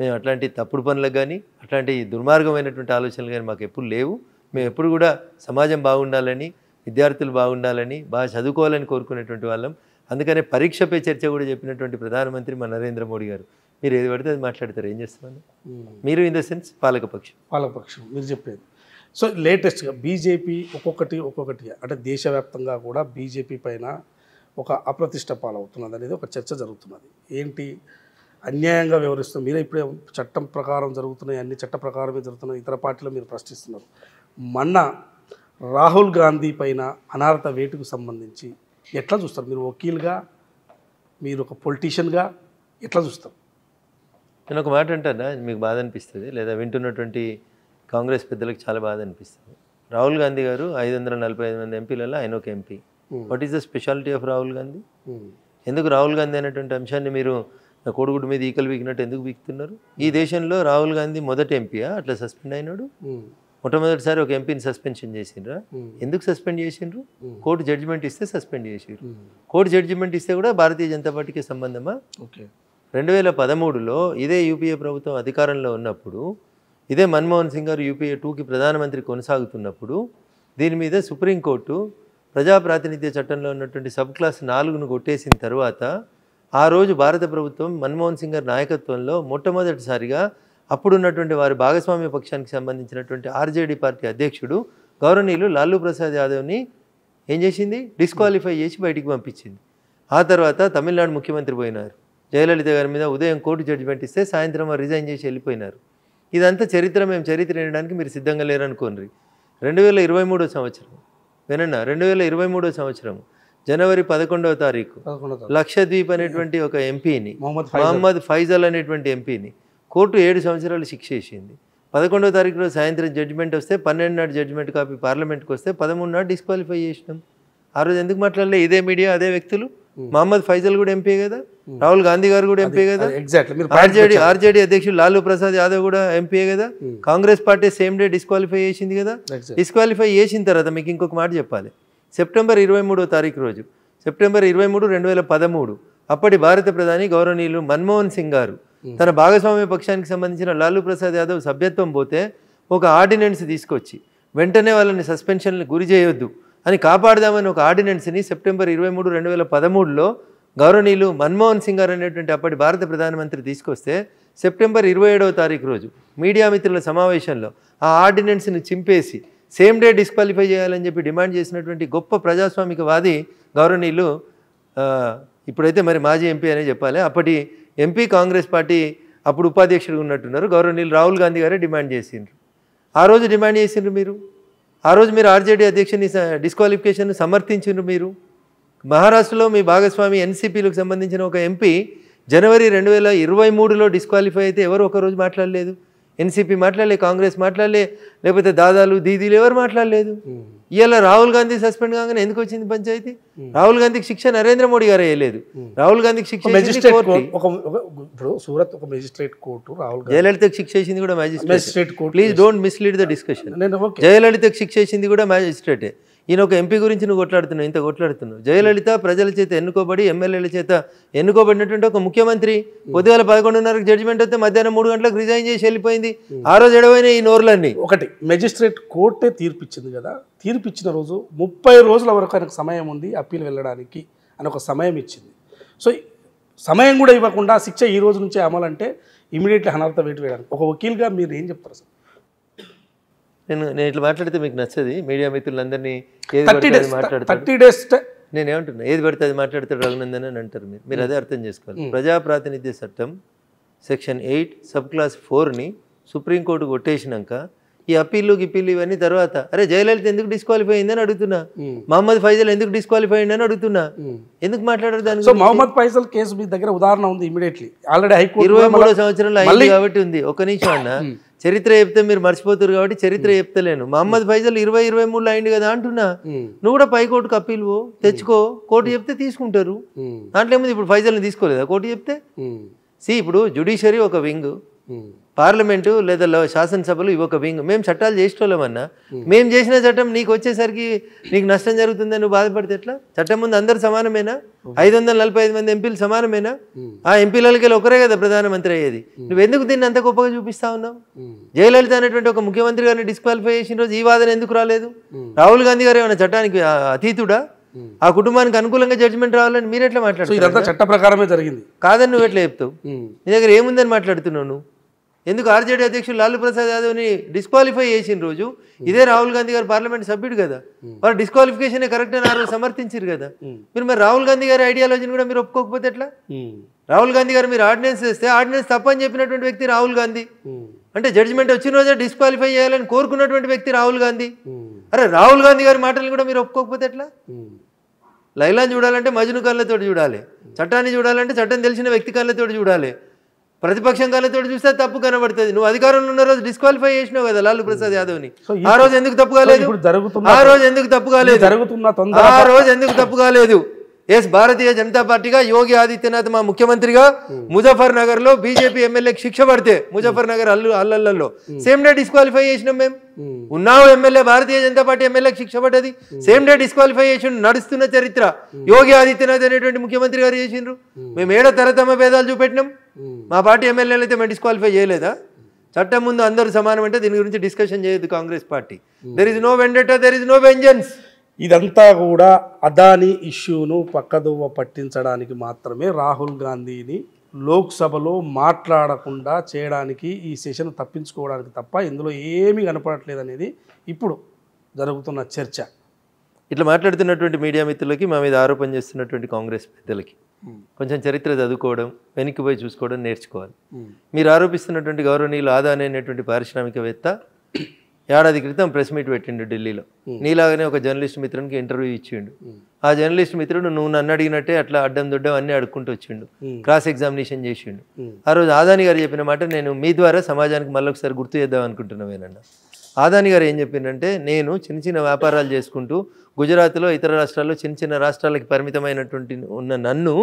మేము అట్లాంటి తప్పుడు పనులకు కానీ అట్లాంటి దుర్మార్గమైనటువంటి ఆలోచనలు కానీ మాకు ఎప్పుడు లేవు మేము ఎప్పుడు కూడా సమాజం బాగుండాలని విద్యార్థులు బాగుండాలని బాగా చదువుకోవాలని కోరుకునేటువంటి వాళ్ళం అందుకనే పరీక్షపై చర్చ కూడా చెప్పినటువంటి ప్రధానమంత్రి మన నరేంద్ర మోడీ గారు మీరు ఏది పడితే అది మాట్లాడతారు ఏం చేస్తున్నారు మీరు ఇన్ ద సెన్స్ పాలకపక్షం పాలకపక్షం మీరు చెప్పేది సో లేటెస్ట్గా బీజేపీ ఒక్కొక్కటి ఒక్కొక్కటి అంటే దేశవ్యాప్తంగా కూడా బీజేపీ పైన ఒక అప్రతిష్ట పాలవుతున్నది అనేది ఒక చర్చ జరుగుతున్నది ఏంటి అన్యాయంగా వ్యవహరిస్తున్నారు మీరే ఇప్పుడే చట్టం ప్రకారం జరుగుతున్నాయి అన్ని చట్ట ప్రకారమే జరుగుతున్నాయి ఇతర పార్టీలు మీరు ప్రశ్నిస్తున్నారు మన్న రాహుల్ గాంధీ పైన అనారత వేటుకు సంబంధించి ఎట్లా చూస్తారు మీరు వకీల్గా మీరు ఒక పొలిటీషియన్గా ఎట్లా చూస్తారు నేను ఒక మాట అంటారా మీకు బాధ అనిపిస్తుంది లేదా వింటున్నటువంటి కాంగ్రెస్ పెద్దలకు చాలా బాధ అనిపిస్తుంది రాహుల్ గాంధీ గారు ఐదు వందల నలభై ఐదు మంది ఎంపీలలో ఆయన ఒక MP what is the speciality of Rahul Gandhi hmm. ఎందుకు రాహుల్ గాంధీ అనేటువంటి అంశాన్ని మీరు కోడిగుడ్డు మీద ఈకలు వీకినట్టు ఎందుకు వీక్తున్నారు ఈ దేశంలో రాహుల్ గాంధీ మొదటి ఎంపీయా అట్లా సస్పెండ్ అయినాడు hmm. మొట్టమొదటిసారి ఒక ఎంపీని సస్పెన్షన్ చేసిండ్రా ఎందుకు సస్పెండ్ చేసిండ్రు కోర్టు జడ్జిమెంట్ ఇస్తే సస్పెండ్ చేసిండ్రు కోర్టు జడ్జిమెంట్ ఇస్తే కూడా భారతీయ జనతా పార్టీకి సంబంధమా రెండు వేల పదమూడులో ఇదే యూపీఏ ప్రభుత్వం అధికారంలో ఉన్నప్పుడు ఇదే మన్మోహన్ సింగ్ గారు యూపీఏ టూకి ప్రధానమంత్రి కొనసాగుతున్నప్పుడు దీని మీద సుప్రీంకోర్టు ప్రజాప్రాతినిధ్య చట్టంలో ఉన్నటువంటి సబ్ క్లాస్ నాలుగును కొట్టేసిన తర్వాత ఆ రోజు భారత ప్రభుత్వం మన్మోహన్ సింగ్ గారి నాయకత్వంలో మొట్టమొదటిసారిగా అప్పుడున్నటువంటి వారి భాగస్వామ్య పక్షానికి సంబంధించినటువంటి ఆర్జేడీ పార్టీ అధ్యక్షుడు గౌరవనీయులు లాలూ ప్రసాద్ యాదవ్ని ఏం చేసింది డిస్క్వాలిఫై చేసి బయటికి పంపించింది ఆ తర్వాత తమిళనాడు ముఖ్యమంత్రి పోయినారు జయలలిత గారి మీద ఉదయం కోర్టు జడ్జిమెంట్ ఇస్తే సాయంత్రం రిజైన్ చేసి వెళ్ళిపోయినారు ఇదంతా చరిత్ర మేము చరిత్ర వినడానికి మీరు సిద్ధంగా లేరనుకోండి రెండు వేల ఇరవై మూడో సంవత్సరం వినన్నా రెండు వేల ఇరవై మూడో సంవత్సరం జనవరి పదకొండవ తారీఖు లక్షద్వీప్ అనేటువంటి ఒక ఎంపీని మొహమ్మద్ ఫైజల్ అనేటువంటి ఎంపీని కోర్టు ఏడు సంవత్సరాలు శిక్ష వేసింది పదకొండో తారీఖు రోజు సాయంత్రం జడ్జిమెంట్ వస్తే పన్నెండు నాడు జడ్జిమెంట్ కాపీ పార్లమెంట్కి వస్తే పదమూడు నాడు డిస్క్వాలిఫై చేసినాం ఆ రోజు ఎందుకు మాట్లాడలే ఇదే మీడియా అదే వ్యక్తులు మహమ్మద్ ఫైజల్ కూడా ఎంపీ కదా రాహుల్ గాంధీ గారు కూడా ఎంపీ కదా ఆర్జేడీ ఆర్జేడీ అధ్యక్షుడు లాలూ ప్రసాద్ యాదవ్ కూడా ఎంపీ కదా Congress party same day disqualify చేసింది కదా డిస్క్వాలిఫై చేసిన తర్వాత మీకు ఇంకొక మాట చెప్పాలి సెప్టెంబర్ ఇరవై మూడో తారీఖు రోజు సెప్టెంబర్ ఇరవై మూడు రెండు వేల పదమూడు అప్పటి భారత ప్రధాని గౌరవనీయులు మన్మోహన్ సింగ్ గారు తన భాగస్వామ్య పక్షానికి సంబంధించిన లాలూ ప్రసాద్ యాదవ్ సభ్యత్వం పోతే ఒక ఆర్డినెన్స్ తీసుకొచ్చి వెంటనే వాళ్ళని సస్పెన్షన్లు గురి చేయొద్దు అని కాపాడదామని ఒక ఆర్డినెన్స్ని సెప్టెంబర్ ఇరవై మూడు రెండు వేల పదమూడులో గౌరవనీయులు మన్మోహన్ సింగ్ గారు అనేటువంటి అప్పటి భారత ప్రధానమంత్రి తీసుకొస్తే సెప్టెంబర్ ఇరవై ఏడవ తారీఖు రోజు మీడియా మిత్రుల సమావేశంలో ఆ ఆర్డినెన్స్ని చింపేసి సేమ్ డే డిస్క్వాలిఫై చేయాలని చెప్పి డిమాండ్ చేసినటువంటి గొప్ప ప్రజాస్వామిక వాది గౌరవనీయులు ఇప్పుడైతే మరి మాజీ ఎంపీ అనే చెప్పాలి అప్పటి ఎంపీ కాంగ్రెస్ పార్టీ అప్పుడు ఉపాధ్యక్షుడు ఉన్నట్టున్నారు గౌరవనీయులు రాహుల్ గాంధీ గారే డిమాండ్ చేసిండ్రు ఆ రోజు డిమాండ్ చేసిండ్రు మీరు ఆ రోజు మీరు ఆర్జేడీ అధ్యక్షుని డిస్క్వాలిఫికేషన్ సమర్థించిండ్రు మీరు మహారాష్ట్రలో మీ భాగస్వామి ఎన్సీపీలకు సంబంధించిన ఒక ఎంపీ జనవరి రెండు వేల ఇరవై మూడులో డిస్క్వాలిఫై అయితే ఎవరు ఒకరోజు మాట్లాడలేదు ఎన్సీపీ మాట్లాడలే కాంగ్రెస్ మాట్లాడలే లేకపోతే దాదాలు దీదీలు ఎవరు మాట్లాడలేదు ఇవాళ రాహుల్ గాంధీ సస్పెండ్ కాగానే ఎందుకు వచ్చింది పంచాయతీ రాహుల్ గాంధీకి శిక్ష నరేంద్ర మోడీ గారు వేయలేదు రాహుల్ గాంధీకి శిక్ష సూరత్ ఒక మెజిస్ట్రేట్ కోర్టు రాహుల్ జయలలితకు శిక్ష వేసింది కూడా magistrate court please don't mislead the discussion జయలలితకు శిక్ష వేసింది కూడా మ్యాజిస్ట్రేటే ఈయన ఒక ఎంపీ గురించి నువ్వు కొట్లాడుతున్నావు ఇంత కొట్లాడుతున్నావు జయలలిత ప్రజల చేత ఎన్నుకోబడి ఎమ్మెల్యేల చేత ఎన్నుకోబడినటువంటి ఒక ముఖ్యమంత్రి పొద్దుగాల పదకొండున్నరకు జడ్జిమెంట్ వస్తే మధ్యాహ్నం మూడు గంటలకు రిజైన్ చేసి వెళ్ళిపోయింది ఆ రోజు ఎడవైన ఈ నోర్లన్నీ ఒకటి మెజిస్ట్రేట్ కోర్టే తీర్పిచ్చింది కదా తీర్పిచ్చిన రోజు ముప్పై రోజుల వరకు ఆయనకు సమయం ఉంది అప్పీల్ వెళ్ళడానికి అని ఒక సమయం ఇచ్చింది సో సమయం కూడా ఇవ్వకుండా శిక్ష ఈ రోజు నుంచే అమలంటే ఇమీడియట్లీ అనర్థ వేటు వేయడానికి ఒక వకీల్గా మీరు ఏం చెప్తారు సార్ నేను నేను ఇట్లా మాట్లాడితే మీకు నచ్చది మీడియా మిత్రులందరినీ థర్టీ డేస్ థర్టీ నేను ఏమంటున్నా ఏది పడితే అది మాట్లాడతాడు రఘునందన్ అని అంటారు మీరు మీరు అదే అర్థం చేసుకోవాలి ప్రజా ప్రాతినిధ్య చట్టం సెక్షన్ ఎయిట్ సబ్ క్లాస్ ఫోర్ని సుప్రీంకోర్టు కొట్టేసినాక ఈ అప్పీలు గిప్పీలు ఇవన్నీ తర్వాత అరే జయలలిత ఎందుకు డిస్క్వాలిఫై అయిందని అడుగుతున్నా మహమ్మద్ ఫైజల్ ఎందుకు డిస్క్వాలిఫై అయిందని అడుగుతున్నా ఎందుకు మాట్లాడారు దాని సో మహమ్మద్ ఫైజల్ కేసు మీ దగ్గర ఉదాహరణ ఉంది ఇమీడియట్లీ ఆల్రెడీ హైకోర్టు ఇరవై మూడో సంవత్సరంలో అయింది కాబట్టి ఉంది ఒక నిమిషం అన్న చరిత్ర చెప్తే మీరు మర్చిపోతారు కాబట్టి చరిత్ర చెప్తలేను మహమ్మద్ ఫైజల్ ఇరవై ఇరవై మూడులో అయింది కదా అంటున్నా నువ్వు కూడా పై కోర్టు కప్పీలు తెచ్చుకో కోర్టు చెప్తే తీసుకుంటారు దాంట్లో ఏముంది ఇప్పుడు ఫైజల్ని తీసుకోలేదా కోర్టు చెప్తే సి ఇప్పుడు జుడిషియరీ ఒక వింగ్ పార్లమెంటు లేదా శాసనసభలు ఇవి ఒక వింగ్ మేము చట్టాలు చేసుకోలేమన్నా మేము చేసిన చట్టం నీకు వచ్చేసరికి నీకు నష్టం జరుగుతుందని నువ్వు బాధపడితే ఎట్లా చట్టం ముందు అందరు సమానమేనా ఐదు వందల నలభై ఐదు మంది ఎంపీలు సమానమేనా ఆ ఎంపీలకి ఒకరే కదా ప్రధానమంత్రి అయ్యేది నువ్వు ఎందుకు దీన్ని అంత గొప్పగా చూపిస్తా ఉన్నావు జయలలిత అనేటువంటి ఒక ముఖ్యమంత్రి గారిని డిస్క్వాలిఫై చేసిన రోజు ఈ వాదన ఎందుకు రాలేదు రాహుల్ గాంధీ గారు ఏమైనా చట్టానికి అతీతుడా ఆ కుటుంబానికి అనుకూలంగా జడ్జిమెంట్ రావాలని మీరు ఎట్లా మాట్లాడుతున్నారు చట్ట ప్రకారమే జరిగింది కాదని నువ్వు ఎట్లా చెప్తావు నీ దగ్గర ఏముందని మాట్లాడుతున్నావు నువ్వు ఎందుకు ఆర్జేడీ అధ్యక్షులు లాలూ ప్రసాద్ యాదవ్ని డిస్క్వాలిఫై చేసిన రోజు ఇదే రాహుల్ గాంధీ గారు పార్లమెంట్ సభ్యుడు కదా వారు డిస్క్వాలిఫికేషన్ కరెక్ట్ అని ఆ సమర్థించారు కదా hmm. మీరు మరి రాహుల్ గాంధీ గారి ఐడియాలజీని కూడా మీరు ఒప్పుకోకపోతే ఎట్లా hmm. రాహుల్ గాంధీ గారు మీరు ఆర్డినెన్స్ వేస్తే ఆర్డినెన్స్ తప్పని చెప్పినటువంటి వ్యక్తి రాహుల్ గాంధీ hmm. అంటే జడ్జిమెంట్ వచ్చిన రోజే డిస్క్వాలిఫై చేయాలని కోరుకున్నటువంటి వ్యక్తి రాహుల్ గాంధీ అరే రాహుల్ గాంధీ గారి మాటలను కూడా మీరు ఒప్పుకోకపోతే ఎట్లా లైలాన్ చూడాలంటే మజ్ను కళ్ళతో చూడాలి చట్టాన్ని చూడాలంటే చట్టం తెలిసిన వ్యక్తి కళ్ళతో చూడాలి ప్రతిపక్షం కాలతో చూస్తే తప్పు కనబడుతుంది నువ్వు అధికారంలో ఉన్న రోజు డిస్క్వాలిఫై చేసినావు కదా లాలూ ప్రసాద్ యాదవ్ ని ఆ రోజు ఎందుకు తప్పు కాలేదు ఆ రోజు ఎందుకు తప్పు కాలేదు ఆ రోజు ఎందుకు తప్పు కాలేదు ఎస్ భారతీయ జనతా పార్టీగా యోగి ఆదిత్యనాథ్ మా ముఖ్యమంత్రిగా ముజఫర్ నగర్ లో బీజేపీ ఎమ్మెల్యే శిక్ష పడితే ముజఫర్ నగర్ అల్లు అల్లల్లో సేమ్ డే డిస్క్వాలిఫై చేసినాం మేము ఉన్నావు MLA Bharatiya Janata party MLA శిక్ష పడ్డది సేమ్ డే డిస్క్వాలిఫై చేసి నడుస్తున్న చరిత్ర యోగి ఆదిత్యనాథ్ అనేటువంటి ముఖ్యమంత్రి గారు చేసిండ్రు మేము ఏడో తరతమ భేదాలు చూపెట్టినాం మా పార్టీ ఎమ్మెల్యేలు అయితే మేము డిస్క్వాలిఫై చేయలేదా చట్టం ముందు అందరూ సమానం అంటే దీని గురించి డిస్కషన్ చేయదు Congress party there is no vendetta there is no vengeance ఇదంతా కూడా అదానీ ఇష్యూను పక్కదోవ పట్టించడానికి మాత్రమే రాహుల్ గాంధీని లోక్సభలో మాట్లాడకుండా చేయడానికి ఈ సెషన్ తప్పించుకోవడానికి తప్ప ఇందులో ఏమీ కనపడట్లేదు అనేది ఇప్పుడు జరుగుతున్న చర్చ ఇట్లా మాట్లాడుతున్నటువంటి మీడియా మిత్రులకి మా మీద ఆరోపణ చేస్తున్నటువంటి కాంగ్రెస్ పెద్దలకి కొంచెం చరిత్ర చదువుకోవడం వెనక్కి పోయి చూసుకోవడం నేర్చుకోవాలి మీరు ఆరోపిస్తున్నటువంటి గౌరవనీయులు ఆదా అనేటువంటి పారిశ్రామికవేత్త ఏడాది క్రితం ప్రెస్ మీట్ పెట్టిండు ఢిల్లీలో నీలాగానే ఒక జర్నలిస్ట్ మిత్రునికి ఇంటర్వ్యూ ఇచ్చిండు ఆ జర్నలిస్ట్ మిత్రుడు నువ్వు నన్ను అడిగినట్టే అట్లా అడ్డం దొడ్డం అన్నీ అడుక్కుంటూ వచ్చిండు క్రాస్ ఎగ్జామినేషన్ చేసిండు ఆ రోజు ఆదాని గారు చెప్పిన మాట నేను మీ ద్వారా సమాజానికి మళ్ళొకసారి గుర్తు చేద్దాం అనుకుంటున్నామేనన్న ఆదాని గారు ఏం చెప్పిండంటే నేను చిన్న చిన్న వ్యాపారాలు చేసుకుంటూ గుజరాత్లో ఇతర రాష్ట్రాల్లో చిన్న చిన్న రాష్ట్రాలకి పరిమితమైనటువంటి ఉన్న నన్ను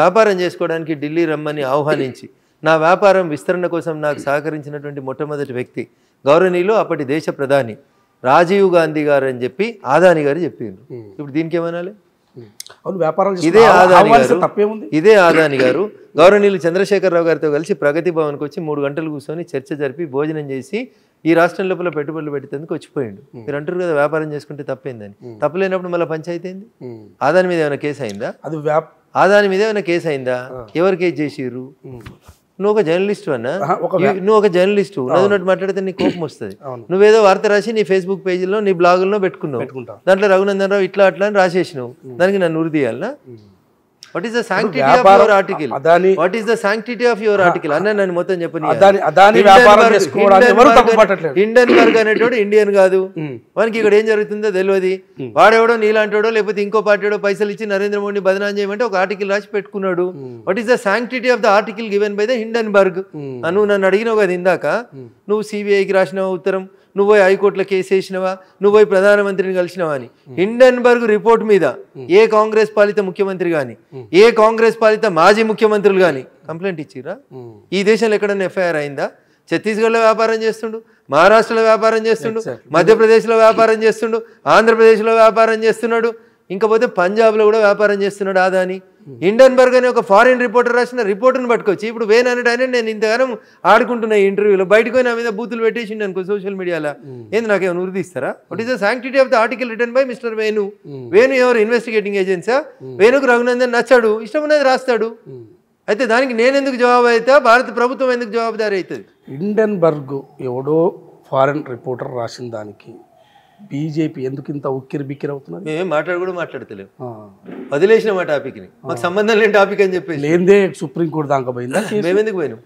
వ్యాపారం చేసుకోవడానికి ఢిల్లీ రమ్మని ఆహ్వానించి నా వ్యాపారం విస్తరణ కోసం నాకు సహకరించినటువంటి మొట్టమొదటి వ్యక్తి గౌరవనీయులు అప్పటి దేశ ప్రధాని రాజీవ్ గాంధీ గారు అని చెప్పి ఆదాని గారు చెప్పిండ్రు ఇప్పుడు దీనికి ఏమనాలి అవును ఇదే ఆదాని గారు ఇదే ఆదాని గారు గౌరవనీయులు చంద్రశేఖరరావు గారితో కలిసి ప్రగతి కు వచ్చి మూడు గంటలు కూర్చొని చర్చ జరిపి భోజనం చేసి ఈ రాష్ట్రం లోపల పెట్టుబడులు పెట్టేందుకు వచ్చిపోయిండు మీరు అంటారు కదా వ్యాపారం చేసుకుంటే తప్పేందని తప్పలేనప్పుడు మళ్ళీ పంచాయతీ అయింది ఆదాని మీద ఏమైనా కేసు అయిందా అది ఆదాని మీద ఏమైనా కేసు అయిందా ఎవరు కేసు చేసిర్రు నువ్వు ఒక జర్నలిస్ట్ అన్నా నువ్వు ఒక జర్నలిస్ట్ నవ్వునట్టు మాట్లాడితే నీ కోపం వస్తుంది నువ్వేదో వార్త రాసి నీ ఫేస్బుక్ పేజీలో నీ బ్లాగుల్లో పెట్టుకున్నావు దాంట్లో రఘునందన్ రావు ఇట్లా అట్లా అని రాసేసినావు దానికి నన్ను ఉరిదీయాలనా what is the sanctity of your article Adani what is the sanctity of your article అన్న నేను మొత్తం చెప్పని అదాని అదాని వ్యాపారం చేసుకోవడానికి ఎవరు తప్పుపట్టట్లేదు ఇండియన్ వర్గ్ అనేటోడు ఇండియన్ కాదు వానికి ఇక్కడ ఏం జరుగుతుందో తెలియదు వాడెవడో నీలాంటోడో లేకపోతే ఇంకో పార్టీడో పైసలు ఇచ్చి నరేంద్ర మోడీని బదనాం చేయమంటే ఒక ఆర్టికల్ రాసి పెట్టుకున్నాడు what is the sanctity of the article given by the Burg నువ్వు నన్ను అడిగినావు కదా ఇందాక నువ్వు సిబిఐకి రాసిన ఉత్తరం నువ్వు హైకోర్టులో కేసు వేసినవా నువ్వు ప్రధానమంత్రిని కలిసినవా అని హిండన్బర్గ్ రిపోర్ట్ మీద ఏ కాంగ్రెస్ పాలిత ముఖ్యమంత్రి కానీ ఏ కాంగ్రెస్ పాలిత మాజీ ముఖ్యమంత్రులు కానీ కంప్లైంట్ ఇచ్చిరా ఈ దేశంలో ఎక్కడన్నా ఎఫ్ఐఆర్ అయిందా ఛత్తీస్గఢ్లో వ్యాపారం చేస్తుండు మహారాష్ట్రలో వ్యాపారం చేస్తుండు మధ్యప్రదేశ్లో వ్యాపారం చేస్తుండు ఆంధ్రప్రదేశ్లో వ్యాపారం చేస్తున్నాడు ఇంకపోతే పంజాబ్ పంజాబ్లో కూడా వ్యాపారం చేస్తున్నాడు ఆదాని ఇండన్బర్గ్ అనే ఒక ఫారిన్ రిపోర్టర్ రాసిన రిపోర్టర్ని పట్టుకొచ్చి ఇప్పుడు వేన్ అనేటైనా నేను ఇంతగానం ఆడుకుంటున్నా ఇంటర్వ్యూలో బయటకు నా మీద బూతులు పెట్టేసిండు అనుకో సోషల్ మీడియాలో ఏంది నాకేమైనా ఉరిదిస్తారా what is the sanctity of the article return by mister Venu Venu ఎవరు ఇన్వెస్టిగేటింగ్ ఏజెన్సీ వేణుకు రఘునందన్ నచ్చాడు ఇష్టం ఉన్నది రాస్తాడు అయితే దానికి నేను ఎందుకు జవాబు అవుతా భారత ప్రభుత్వం ఎందుకు జవాబుదారీ అవుతుంది ఇండన్బర్గ్ ఎవడో ఫారిన్ రిపోర్టర్ రాసిన దానికి బీజేపీ ఎందుకు ఇంత ఉక్కిరి బిక్కిరి అవుతున్నారు మేమే మాట్లాడు కూడా మాట్లాడతలేము వదిలేసినాం ఆ ని మాకు సంబంధం లేని టాపిక్ అని చెప్పేసి లేదే సుప్రీంకోర్టు దాకా పోయిందా మేమెందుకు పోయినాం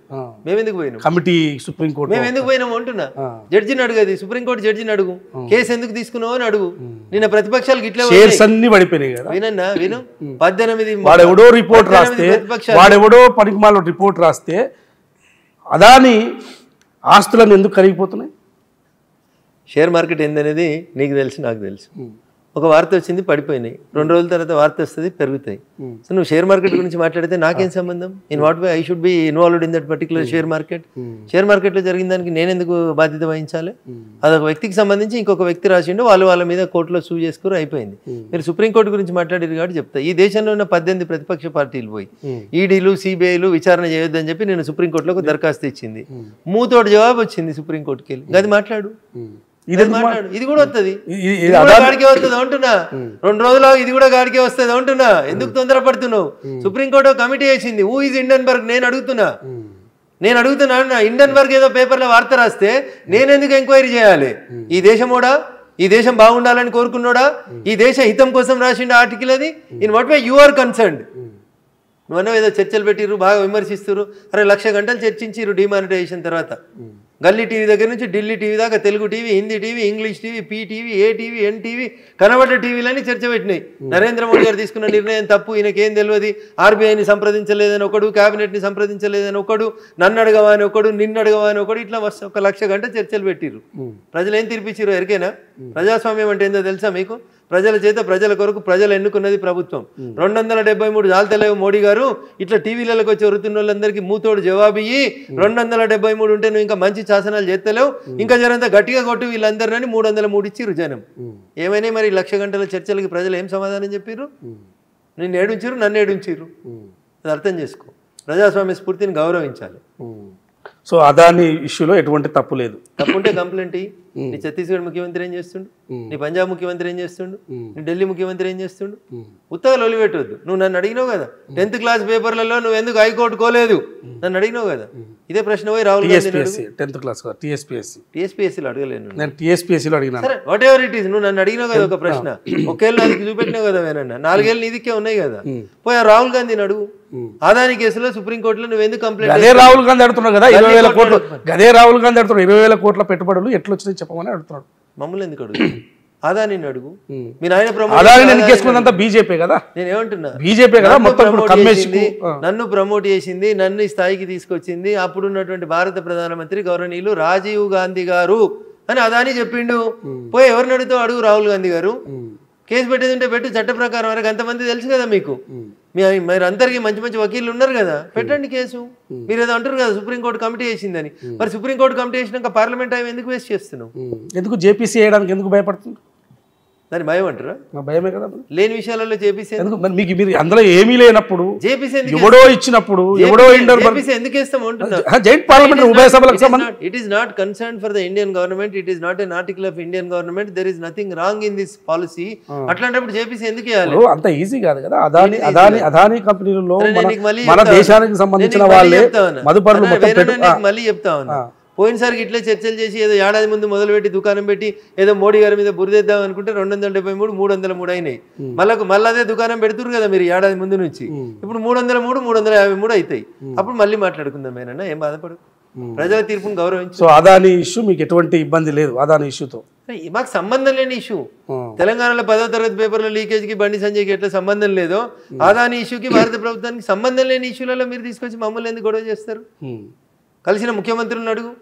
మేమెందుకు పోయినాం కమిటీ సుప్రీంకోర్టు మేము ఎందుకు పోయినాం అంటున్నా జడ్జిని అడుగుది సుప్రీంకోర్టు జడ్జిని అడుగు కేసు ఎందుకు తీసుకున్నావు అని అడుగు నిన్న ప్రతిపక్షాలకు ఇట్లా కేసు అన్ని పడిపోయినాయి కదా వినన్నా విను పద్దెనిమిది వాడెవడో రిపోర్ట్ రాస్తే వాడెవడో పనికి రిపోర్ట్ రాస్తే అదాని ఆస్తులను ఎందుకు కరిగిపోతున్నాయి షేర్ మార్కెట్ ఏందనేది నీకు తెలుసు నాకు తెలుసు ఒక వార్త వచ్చింది పడిపోయినాయి రెండు రోజుల తర్వాత వార్త వస్తుంది పెరుగుతాయి సో నువ్వు షేర్ మార్కెట్ గురించి మాట్లాడితే నాకేం సంబంధం in what by I should be involved in that particular share market share మార్కెట్లో జరిగిన దానికి నేను ఎందుకు బాధ్యత వహించాలి అదొక వ్యక్తికి సంబంధించి ఇంకొక వ్యక్తి రాసిండు వాళ్ళు వాళ్ళ మీద కోర్టులో సూ చేసుకుని అయిపోయింది మీరు సుప్రీంకోర్టు గురించి మాట్లాడారు కాబట్టి చెప్తా ఈ దేశంలో ఉన్న పద్దెనిమిది ప్రతిపక్ష పార్టీలు పోయి ఈడీలు సిబిఐలు e విచారణ చేయొద్దని చెప్పి నేను సుప్రీంకోర్టులో దరఖాస్తు ఇచ్చింది మూతోటి జవాబు వచ్చింది సుప్రీంకోర్టుకి వెళ్ళి అది మాట్లాడు ఇది కూడా వస్తుంది ఇది కూడా గాడికే వస్తుంది అంటున్నా రెండు రోజులు ఇది కూడా గాడికే వస్తుంది అంటున్నా ఎందుకు తొందర పడుతున్నావు సుప్రీంకోర్టు కమిటీ వేసింది హూ ఇస్ బర్గ్ నేను అడుగుతున్నా నేను అడుగుతున్నా అన్న ఇండెన్బర్గ్ ఏదో పేపర్లో వార్త రాస్తే నేను ఎందుకు ఎంక్వైరీ చేయాలి ఈ దేశం కూడా ఈ దేశం బాగుండాలని కోరుకున్నాడా ఈ దేశ హితం కోసం రాసిండ ఆర్టికల్ అది in what way you are concerned నువ్వన్నా ఏదో చర్చలు పెట్టిర్రు బాగా విమర్శిస్తున్నారు అరే లక్ష గంటలు చర్చించిర్రు డిమానిటైజేషన్ తర్వాత గల్లీ టీవీ దగ్గర నుంచి ఢిల్లీ టీవీ దాకా Telugu TV Hindi TV English TV P TV A TV N TV కనబడ్డ టీవీలని చర్చ పెట్టినాయి hmm. నరేంద్ర మోడీ గారు తీసుకున్న నిర్ణయం తప్పు ఈయనకేం తెలియదు ఆర్బీఐని సంప్రదించలేదని ఒకడు క్యాబినెట్ని సంప్రదించలేదని ఒకడు నన్ను అడగవా అని ఒకడు నిన్ను అడగవా అని ఒకడు ఇట్లా ఒక లక్ష గంట చర్చలు పెట్టిరు hmm. ప్రజలు ఏం తీర్పిచ్చిరు ఎరికైనా hmm. ప్రజాస్వామ్యం అంటే ఏందో తెలుసా మీకు ప్రజల చేత ప్రజల కొరకు ప్రజలు ఎన్నుకున్నది ప్రభుత్వం రెండు వందల డెబ్బై మూడు జాలతలేవు మోడీ గారు ఇట్లా టీవీలకు వచ్చి వృత్తున్న వాళ్ళందరికీ మూతోడు జవాబియ్యి రెండు వందల డెబ్బై మూడు ఉంటే నువ్వు ఇంకా మంచి శాసనాలు చేస్తలేవు ఇంకా జరంత గట్టిగా కొట్టి వీళ్ళందరినీ మూడు వందల మూడు ఇచ్చి జనం ఏమైనా మరి లక్ష గంటల చర్చలకి ప్రజలు ఏం సమాధానం చెప్పారు నిన్ను ఏడుంచారు నన్ను ఏడుంచారు అది అర్థం చేసుకో ప్రజాస్వామ్య స్ఫూర్తిని గౌరవించాలి సో అదాని ఇష్యూలో ఎటువంటి తప్పు లేదు తప్పు ఉంటే కంప్లైంట్ నీ ఛత్తీస్గఢ్ ముఖ్యమంత్రి ఏం చేస్తుండు నీ పంజాబ్ ముఖ్యమంత్రి ఏం చేస్తుండు నీ ఢిల్లీ ముఖ్యమంత్రి ఏం చేస్తుండు ఉత్తగా లొలిపెట్టొద్దు నువ్వు నన్ను అడిగినావు కదా టెన్త్ క్లాస్ పేపర్లలో నువ్వు ఎందుకు హైకోర్టు కోలేదు నన్ను అడిగినావు కదా ఇదే ప్రశ్న పోయి రాహుల్ టెన్త్ క్లాస్ టీఎస్పీఎస్సీ టీఎస్పీఎస్సీలో అడగలేదు టీఎస్పీఎస్సీలో అడిగినా వాట్ ఎవర్ ఇట్ ఈస్ నువ్వు నన్ను అడిగినావు కదా ఒక ప్రశ్న ఒకేళ్ళు అది చూపెట్టినావు కదా వేనన్న నాలుగేళ్ళు నీదికే ఉన్నాయి కదా పోయా రాహుల్ గాంధీని అడుగు ఆదాని కేసులో సుప్రీంకోర్టులో నువ్వు ఎందుకు కంప్లైంట్ అదే రాహుల్ గాంధీ అడుగుతున్నావు కదా ఇరవై వేల కోట్లు అదే రాహుల్ గాంధీ అడుగుతున్నావు ఇరవై వేల కోట్ల పెట్టుబడులు ఎట్లొచ్చినాయి చెప్పమని అడుగుతున్నాడు మమ్మల్ని ఎందుకు అడుగు అదానిని అడుగు మీ నాయన ఎన్నికేసుకున్నంత బీజేపీ కదా నేను ఏమంటున్నా బీజేపీ కదా మొత్తం నన్ను ప్రమోట్ చేసింది నన్ను ఈ స్థాయికి తీసుకొచ్చింది అప్పుడు ఉన్నటువంటి భారత ప్రధానమంత్రి గౌరవనీయులు రాజీవ్ గాంధీ గారు అని అదాని చెప్పిండు పోయి ఎవరిని అడుగుతావు అడుగు రాహుల్ గాంధీ గారు కేసు పెట్టేది ఉంటే పెట్టు చట్ట ప్రకారం వరకు అంతమంది తెలుసు కదా మీకు మీ మరి అందరికీ మంచి మంచి వకీలు ఉన్నారు కదా పెట్టండి కేసు మీరు ఏదో అంటారు కదా సుప్రీంకోర్టు కమిటీ చేసిందని మరి సుప్రీంకోర్టు కమిటీ చేసినాక పార్లమెంట్ టైం ఎందుకు వేస్ట్ చేస్తున్నావు ఎందుకు జేపీసీ వేయడానికి ఎందుకు భయపడుతుంది దాని భయం అంటారా భయమే కదా లేని విషయాలలో చేపిస్తే ఎందుకు మీకు మీరు అందులో ఏమీ లేనప్పుడు చేపిస్తే ఎవడో ఇచ్చినప్పుడు ఎవడో ఎందుకు ఇస్తాము పార్లమెంట్ ఉభయ సభలకు it is not concern for the Indian government it is not an article of Indian government there is nothing wrong in this policy అట్లాంటప్పుడు చేపిస్తే ఎందుకు చేయాలి అంత ఈజీ కాదు కదా అదాని అదాని అదాని కంపెనీలలో మన దేశానికి సంబంధించిన వాళ్ళే మదుపరులు మళ్ళీ చెప్తా ఉన్నా పోయినసారికి ఇట్లే చర్చలు చేసి ఏదో ఏడాది ముందు మొదలుపెట్టి దుకాణం పెట్టి ఏదో మోడీ గారి మీద బురిదేద్దాం అనుకుంటే రెండు వందల డెబ్బై మూడు మూడు వందల మూడు అయినాయి మళ్ళీ మళ్ళీ అదే దుకాణం పెడుతురు కదా మీరు ఏడాది ముందు నుంచి ఇప్పుడు మూడు వందల మూడు మూడు వందల యాభై మూడు అవుతాయి అప్పుడు మళ్ళీ మాట్లాడుకుందాం ఏనన్నా ఏం బాధపడు ప్రజల తీర్పును గౌరవించు సో అదాని ఇష్యూ మీకు ఎటువంటి ఇబ్బంది లేదు అదాని ఇష్యూతో మాకు సంబంధం లేని ఇష్యూ తెలంగాణలో పదో తరగతి పేపర్ల కి బండి సంజయ్కి ఎట్లా సంబంధం లేదో అదాని ఇష్యూకి భారత ప్రభుత్వానికి సంబంధం లేని ఇష్యూలలో మీరు తీసుకొచ్చి మమ్మల్ని ఎందుకు గొడవ చేస్తారు కలిసిన ముఖ్యమంత్రులను అడుగు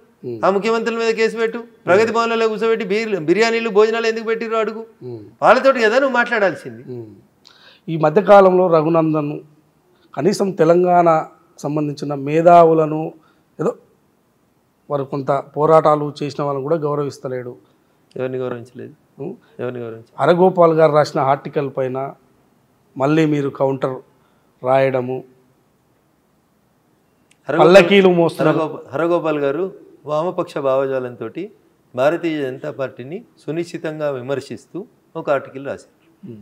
ఆ ముఖ్యమంత్రుల మీద కేసు పెట్టు ప్రగతి భవన్లో కూర్చోబెట్టి బిర్యానీలు భోజనాలు ఎందుకు పెట్టిరు అడుగు వాళ్ళతోటి కదా నువ్వు మాట్లాడాల్సింది ఈ మధ్యకాలంలో రఘునందన్ కనీసం తెలంగాణ సంబంధించిన మేధావులను ఏదో వారు కొంత పోరాటాలు చేసిన వాళ్ళని కూడా గౌరవిస్తలేడు ఎవరిని గౌరవించలేదు ఎవరిని గౌరవించలేదు హరగోపాల్ గారు రాసిన ఆర్టికల్ పైన మళ్ళీ మీరు కౌంటర్ రాయడము పల్లకీలు మోస్తారు హరగోపాల్ గారు వామపక్ష భావజాలంతో భారతీయ జనతా పార్టీని సునిశ్చితంగా విమర్శిస్తూ ఒక ఆర్టికల్ రాశారు hmm.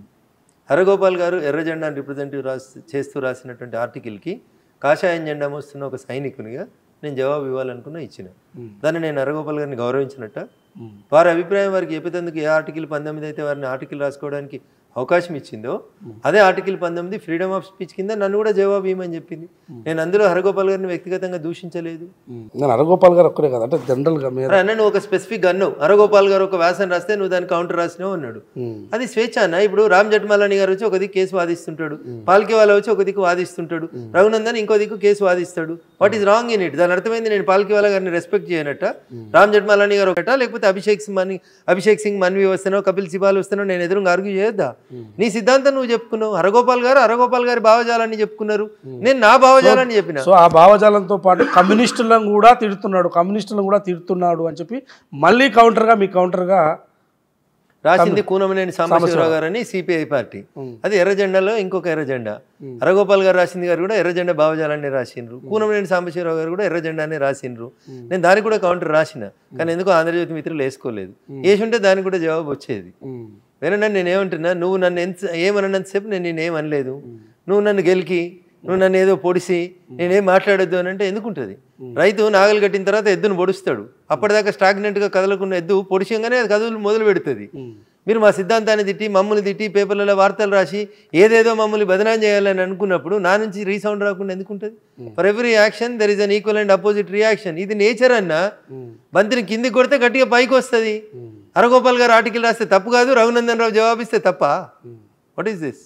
హరగోపాల్ గారు ఎర్ర జెండాను రిప్రజెంటివ్ రాసి చేస్తూ రాసినటువంటి ఆర్టికల్కి కాషాయం జెండా మోస్తున్న ఒక సైనికునిగా నేను జవాబు ఇవ్వాలనుకున్న ఇచ్చిన hmm. దాన్ని నేను హరగోపాల్ గారిని గౌరవించినట్ట hmm. వారి అభిప్రాయం వారికి చెప్పేందుకు ఏ ఆర్టికల్ పంతొమ్మిది అయితే వారిని ఆర్టికల్ రాసుకోవడానికి అవకాశం ఇచ్చిందో అదే ఆర్టికల్ పంతొమ్మిది ఫ్రీడమ్ ఆఫ్ స్పీచ్ కింద నన్ను కూడా జవాబు ఇవ్వమని చెప్పింది నేను అందులో హరగోపాల్ గారిని వ్యక్తిగతంగా దూషించలేదు నేను హరగోపాల్ గారు ఒక్కడే కదా అంటే జనరల్గా నువ్వు ఒక స్పెసిఫిక్ అన్నావు హరగోపాల్ గారు ఒక వ్యాసం రాస్తే నువ్వు దాని కౌంటర్ రాసినావు అన్నాడు అది స్వేచ్ఛ అన్న ఇప్పుడు రామ్ జట్మాలని గారు వచ్చి ఒక దిక్కు కేసు వాదిస్తుంటాడు పాల్కే వాళ్ళ వచ్చి ఒక దిక్కు వాదిస్తుంటాడు రఘునందన్ ఇంకో దిక్కు కేసు వాదిస్తాడు what is wrong in it దాని అర్థమైంది నేను పాల్కే వాళ్ళ గారిని రెస్పెక్ట్ చేయనట్ట రామ్ జట్మలాని గారు ఒకట లేకపోతే అభిషేక్ సింగ్ అభిషేక్ సింగ్ మన్వి వస్తానో కపిల్ సిబాల్ వస్తానో నేను ఎదురుగా ఆర్గ్యూ చేయొద్దా నీ సిద్ధాంతం నువ్వు చెప్పుకున్నావు హరగోపాల్ గారు హరగోపాల్ గారి భావజాలాన్ని చెప్పుకున్నారు నేను నా భావజాలాన్ని చెప్పిన సో ఆ భావజాలంతో పాటు కమ్యూనిస్టులను కూడా తిడుతున్నాడు కమ్యూనిస్టులను కూడా తిడుతున్నాడు అని చెప్పి మళ్ళీ కౌంటర్గా మీ కౌంటర్గా రాసింది కూనమనేని సాంబశివరావు గారు అని సిపిఐ పార్టీ అది ఎర్రజెండాలో ఇంకొక ఎర్రజెండా హరగోపాల్ గారు రాసింది గారు కూడా ఎర్రజెండా భావజాలాన్ని రాసిండ్రు కూనమనేని సాంబశివరావు గారు కూడా ఎర్రజెండానే రాసిండ్రు నేను దానికి కూడా కౌంటర్ రాసిన కానీ ఎందుకు ఆంధ్రజ్యోతి మిత్రులు వేసుకోలేదు ఉంటే దానికి కూడా జవాబు వచ్చేది వినండి ఏమంటున్నా నువ్వు నన్ను ఎంత సేపు నేను నేనేం అనలేదు నువ్వు నన్ను గెలికి నువ్వు నన్ను ఏదో పొడిసి నేనేం మాట్లాడొద్దు అని అంటే ఎందుకుంటుంది రైతు నాగలు కట్టిన తర్వాత ఎద్దును పొడుస్తాడు అప్పటిదాకా స్టాగ్నెంట్గా కదలకున్న ఎద్దు పొడిచంగానే అది కదులు మొదలు పెడుతుంది మీరు మా సిద్ధాంతాన్ని తిట్టి మమ్మల్ని తిట్టి పేపర్లలో వార్తలు రాసి ఏదేదో మమ్మల్ని బదనాం చేయాలని అనుకున్నప్పుడు నా నుంచి రీసౌండ్ రాకుండా ఎందుకుంటుంది for every action there is an equal and opposite reaction ఇది నేచర్ అన్న బంతిని కిందికి కొడితే గట్టిగా పైకి వస్తుంది అరగోపాల్ గారు ఆర్టికల్ రాస్తే తప్పు కాదు రఘునందన్ రావు జవాబిస్తే తప్ప వాట్ ఈస్ దిస్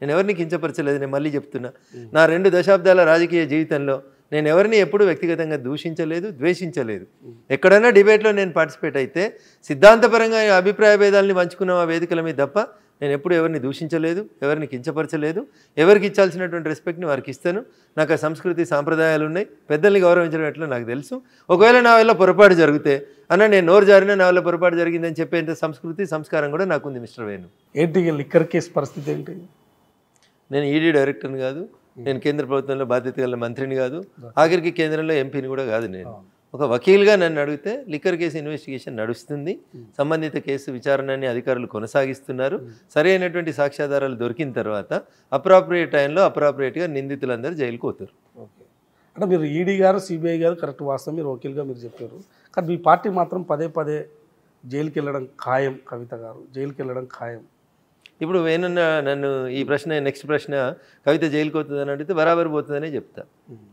నేను ఎవరిని కించపరచలేదు నేను మళ్ళీ చెప్తున్నా నా రెండు దశాబ్దాల రాజకీయ జీవితంలో నేను ఎవరిని ఎప్పుడు వ్యక్తిగతంగా దూషించలేదు ద్వేషించలేదు ఎక్కడైనా డిబేట్లో నేను పార్టిసిపేట్ అయితే సిద్ధాంతపరంగా అభిప్రాయ భేదాలని పంచుకున్న ఆ వేదికల మీద తప్ప నేను ఎప్పుడు ఎవరిని దూషించలేదు ఎవరిని కించపరచలేదు ఎవరికి ఇచ్చాల్సినటువంటి రెస్పెక్ట్ని వారికి ఇస్తాను నాకు ఆ సంస్కృతి సాంప్రదాయాలు ఉన్నాయి పెద్దల్ని గౌరవించడం ఎట్లా నాకు తెలుసు ఒకవేళ నా వల్ల పొరపాటు జరిగితే అన్న నేను నోరు జారిన నా వల్ల పొరపాటు జరిగిందని చెప్పేంత సంస్కృతి సంస్కారం కూడా నాకుంది మిస్టర్ వేణు ఏంటి లిక్కర్ కేసు పరిస్థితి ఏంటి నేను ఈడీ e డైరెక్టర్ని కాదు నేను కేంద్ర ప్రభుత్వంలో బాధ్యత గల మంత్రిని కాదు ఆఖరికి కేంద్రంలో ఎంపీని కూడా కాదు నేను ఒక వకీల్గా నన్ను అడిగితే లిక్కర్ కేసు ఇన్వెస్టిగేషన్ నడుస్తుంది సంబంధిత కేసు విచారణని అధికారులు కొనసాగిస్తున్నారు సరైనటువంటి సాక్ష్యాధారాలు దొరికిన తర్వాత అప్రాప్రియేట్ టైంలో అప్రాప్రియేట్గా నిందితులందరూ జైలుకు పోతారు అంటే మీరు ఈడీ గారు సిబిఐ గారు కరెక్ట్ వాస్తవం మీరు వకీల్గా మీరు చెప్పారు కానీ మీ పార్టీ మాత్రం పదే పదే జైలుకి వెళ్ళడం ఖాయం కవిత గారు జైలుకి వెళ్ళడం ఖాయం ఇప్పుడు ఏమన్నా నన్ను ఈ ప్రశ్న నెక్స్ట్ ప్రశ్న కవిత జైలుకి పోతుందని అడిగితే బరాబరి పోతుందనే చెప్తా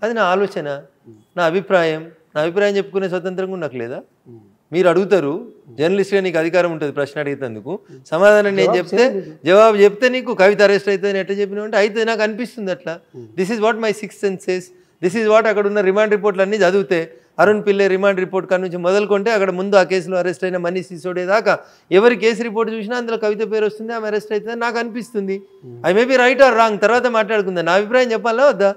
అది నా ఆలోచన నా అభిప్రాయం నా అభిప్రాయం చెప్పుకునే స్వతంత్రం కూడా నాకు లేదా మీరు అడుగుతారు జర్నలిస్ట్గా నీకు అధికారం ఉంటుంది ప్రశ్న అడిగేందుకు సమాధానం నేను చెప్తే జవాబు చెప్తే నీకు కవిత అరెస్ట్ అవుతుంది ఎట్లా చెప్పినావు అంటే అయితే నాకు అనిపిస్తుంది అట్లా this is what my six senses this is what అక్కడ ఉన్న రిమాండ్ రిపోర్ట్లు అన్నీ చదివితే అరుణ్ పిల్లే రిమాండ్ రిపోర్ట్ కాడ నుంచి మొదలుకుంటే అక్కడ ముందు ఆ కేసులో అరెస్ట్ అయిన మనీ సిసోడే దాకా ఎవరి కేసు రిపోర్ట్ చూసినా అందులో కవిత పేరు వస్తుంది ఆమె అరెస్ట్ అవుతుందని నాకు అనిపిస్తుంది I may be right or wrong తర్వాత మాట్లాడుకుందా నా అభిప్రాయం చెప్పాలా వద్దా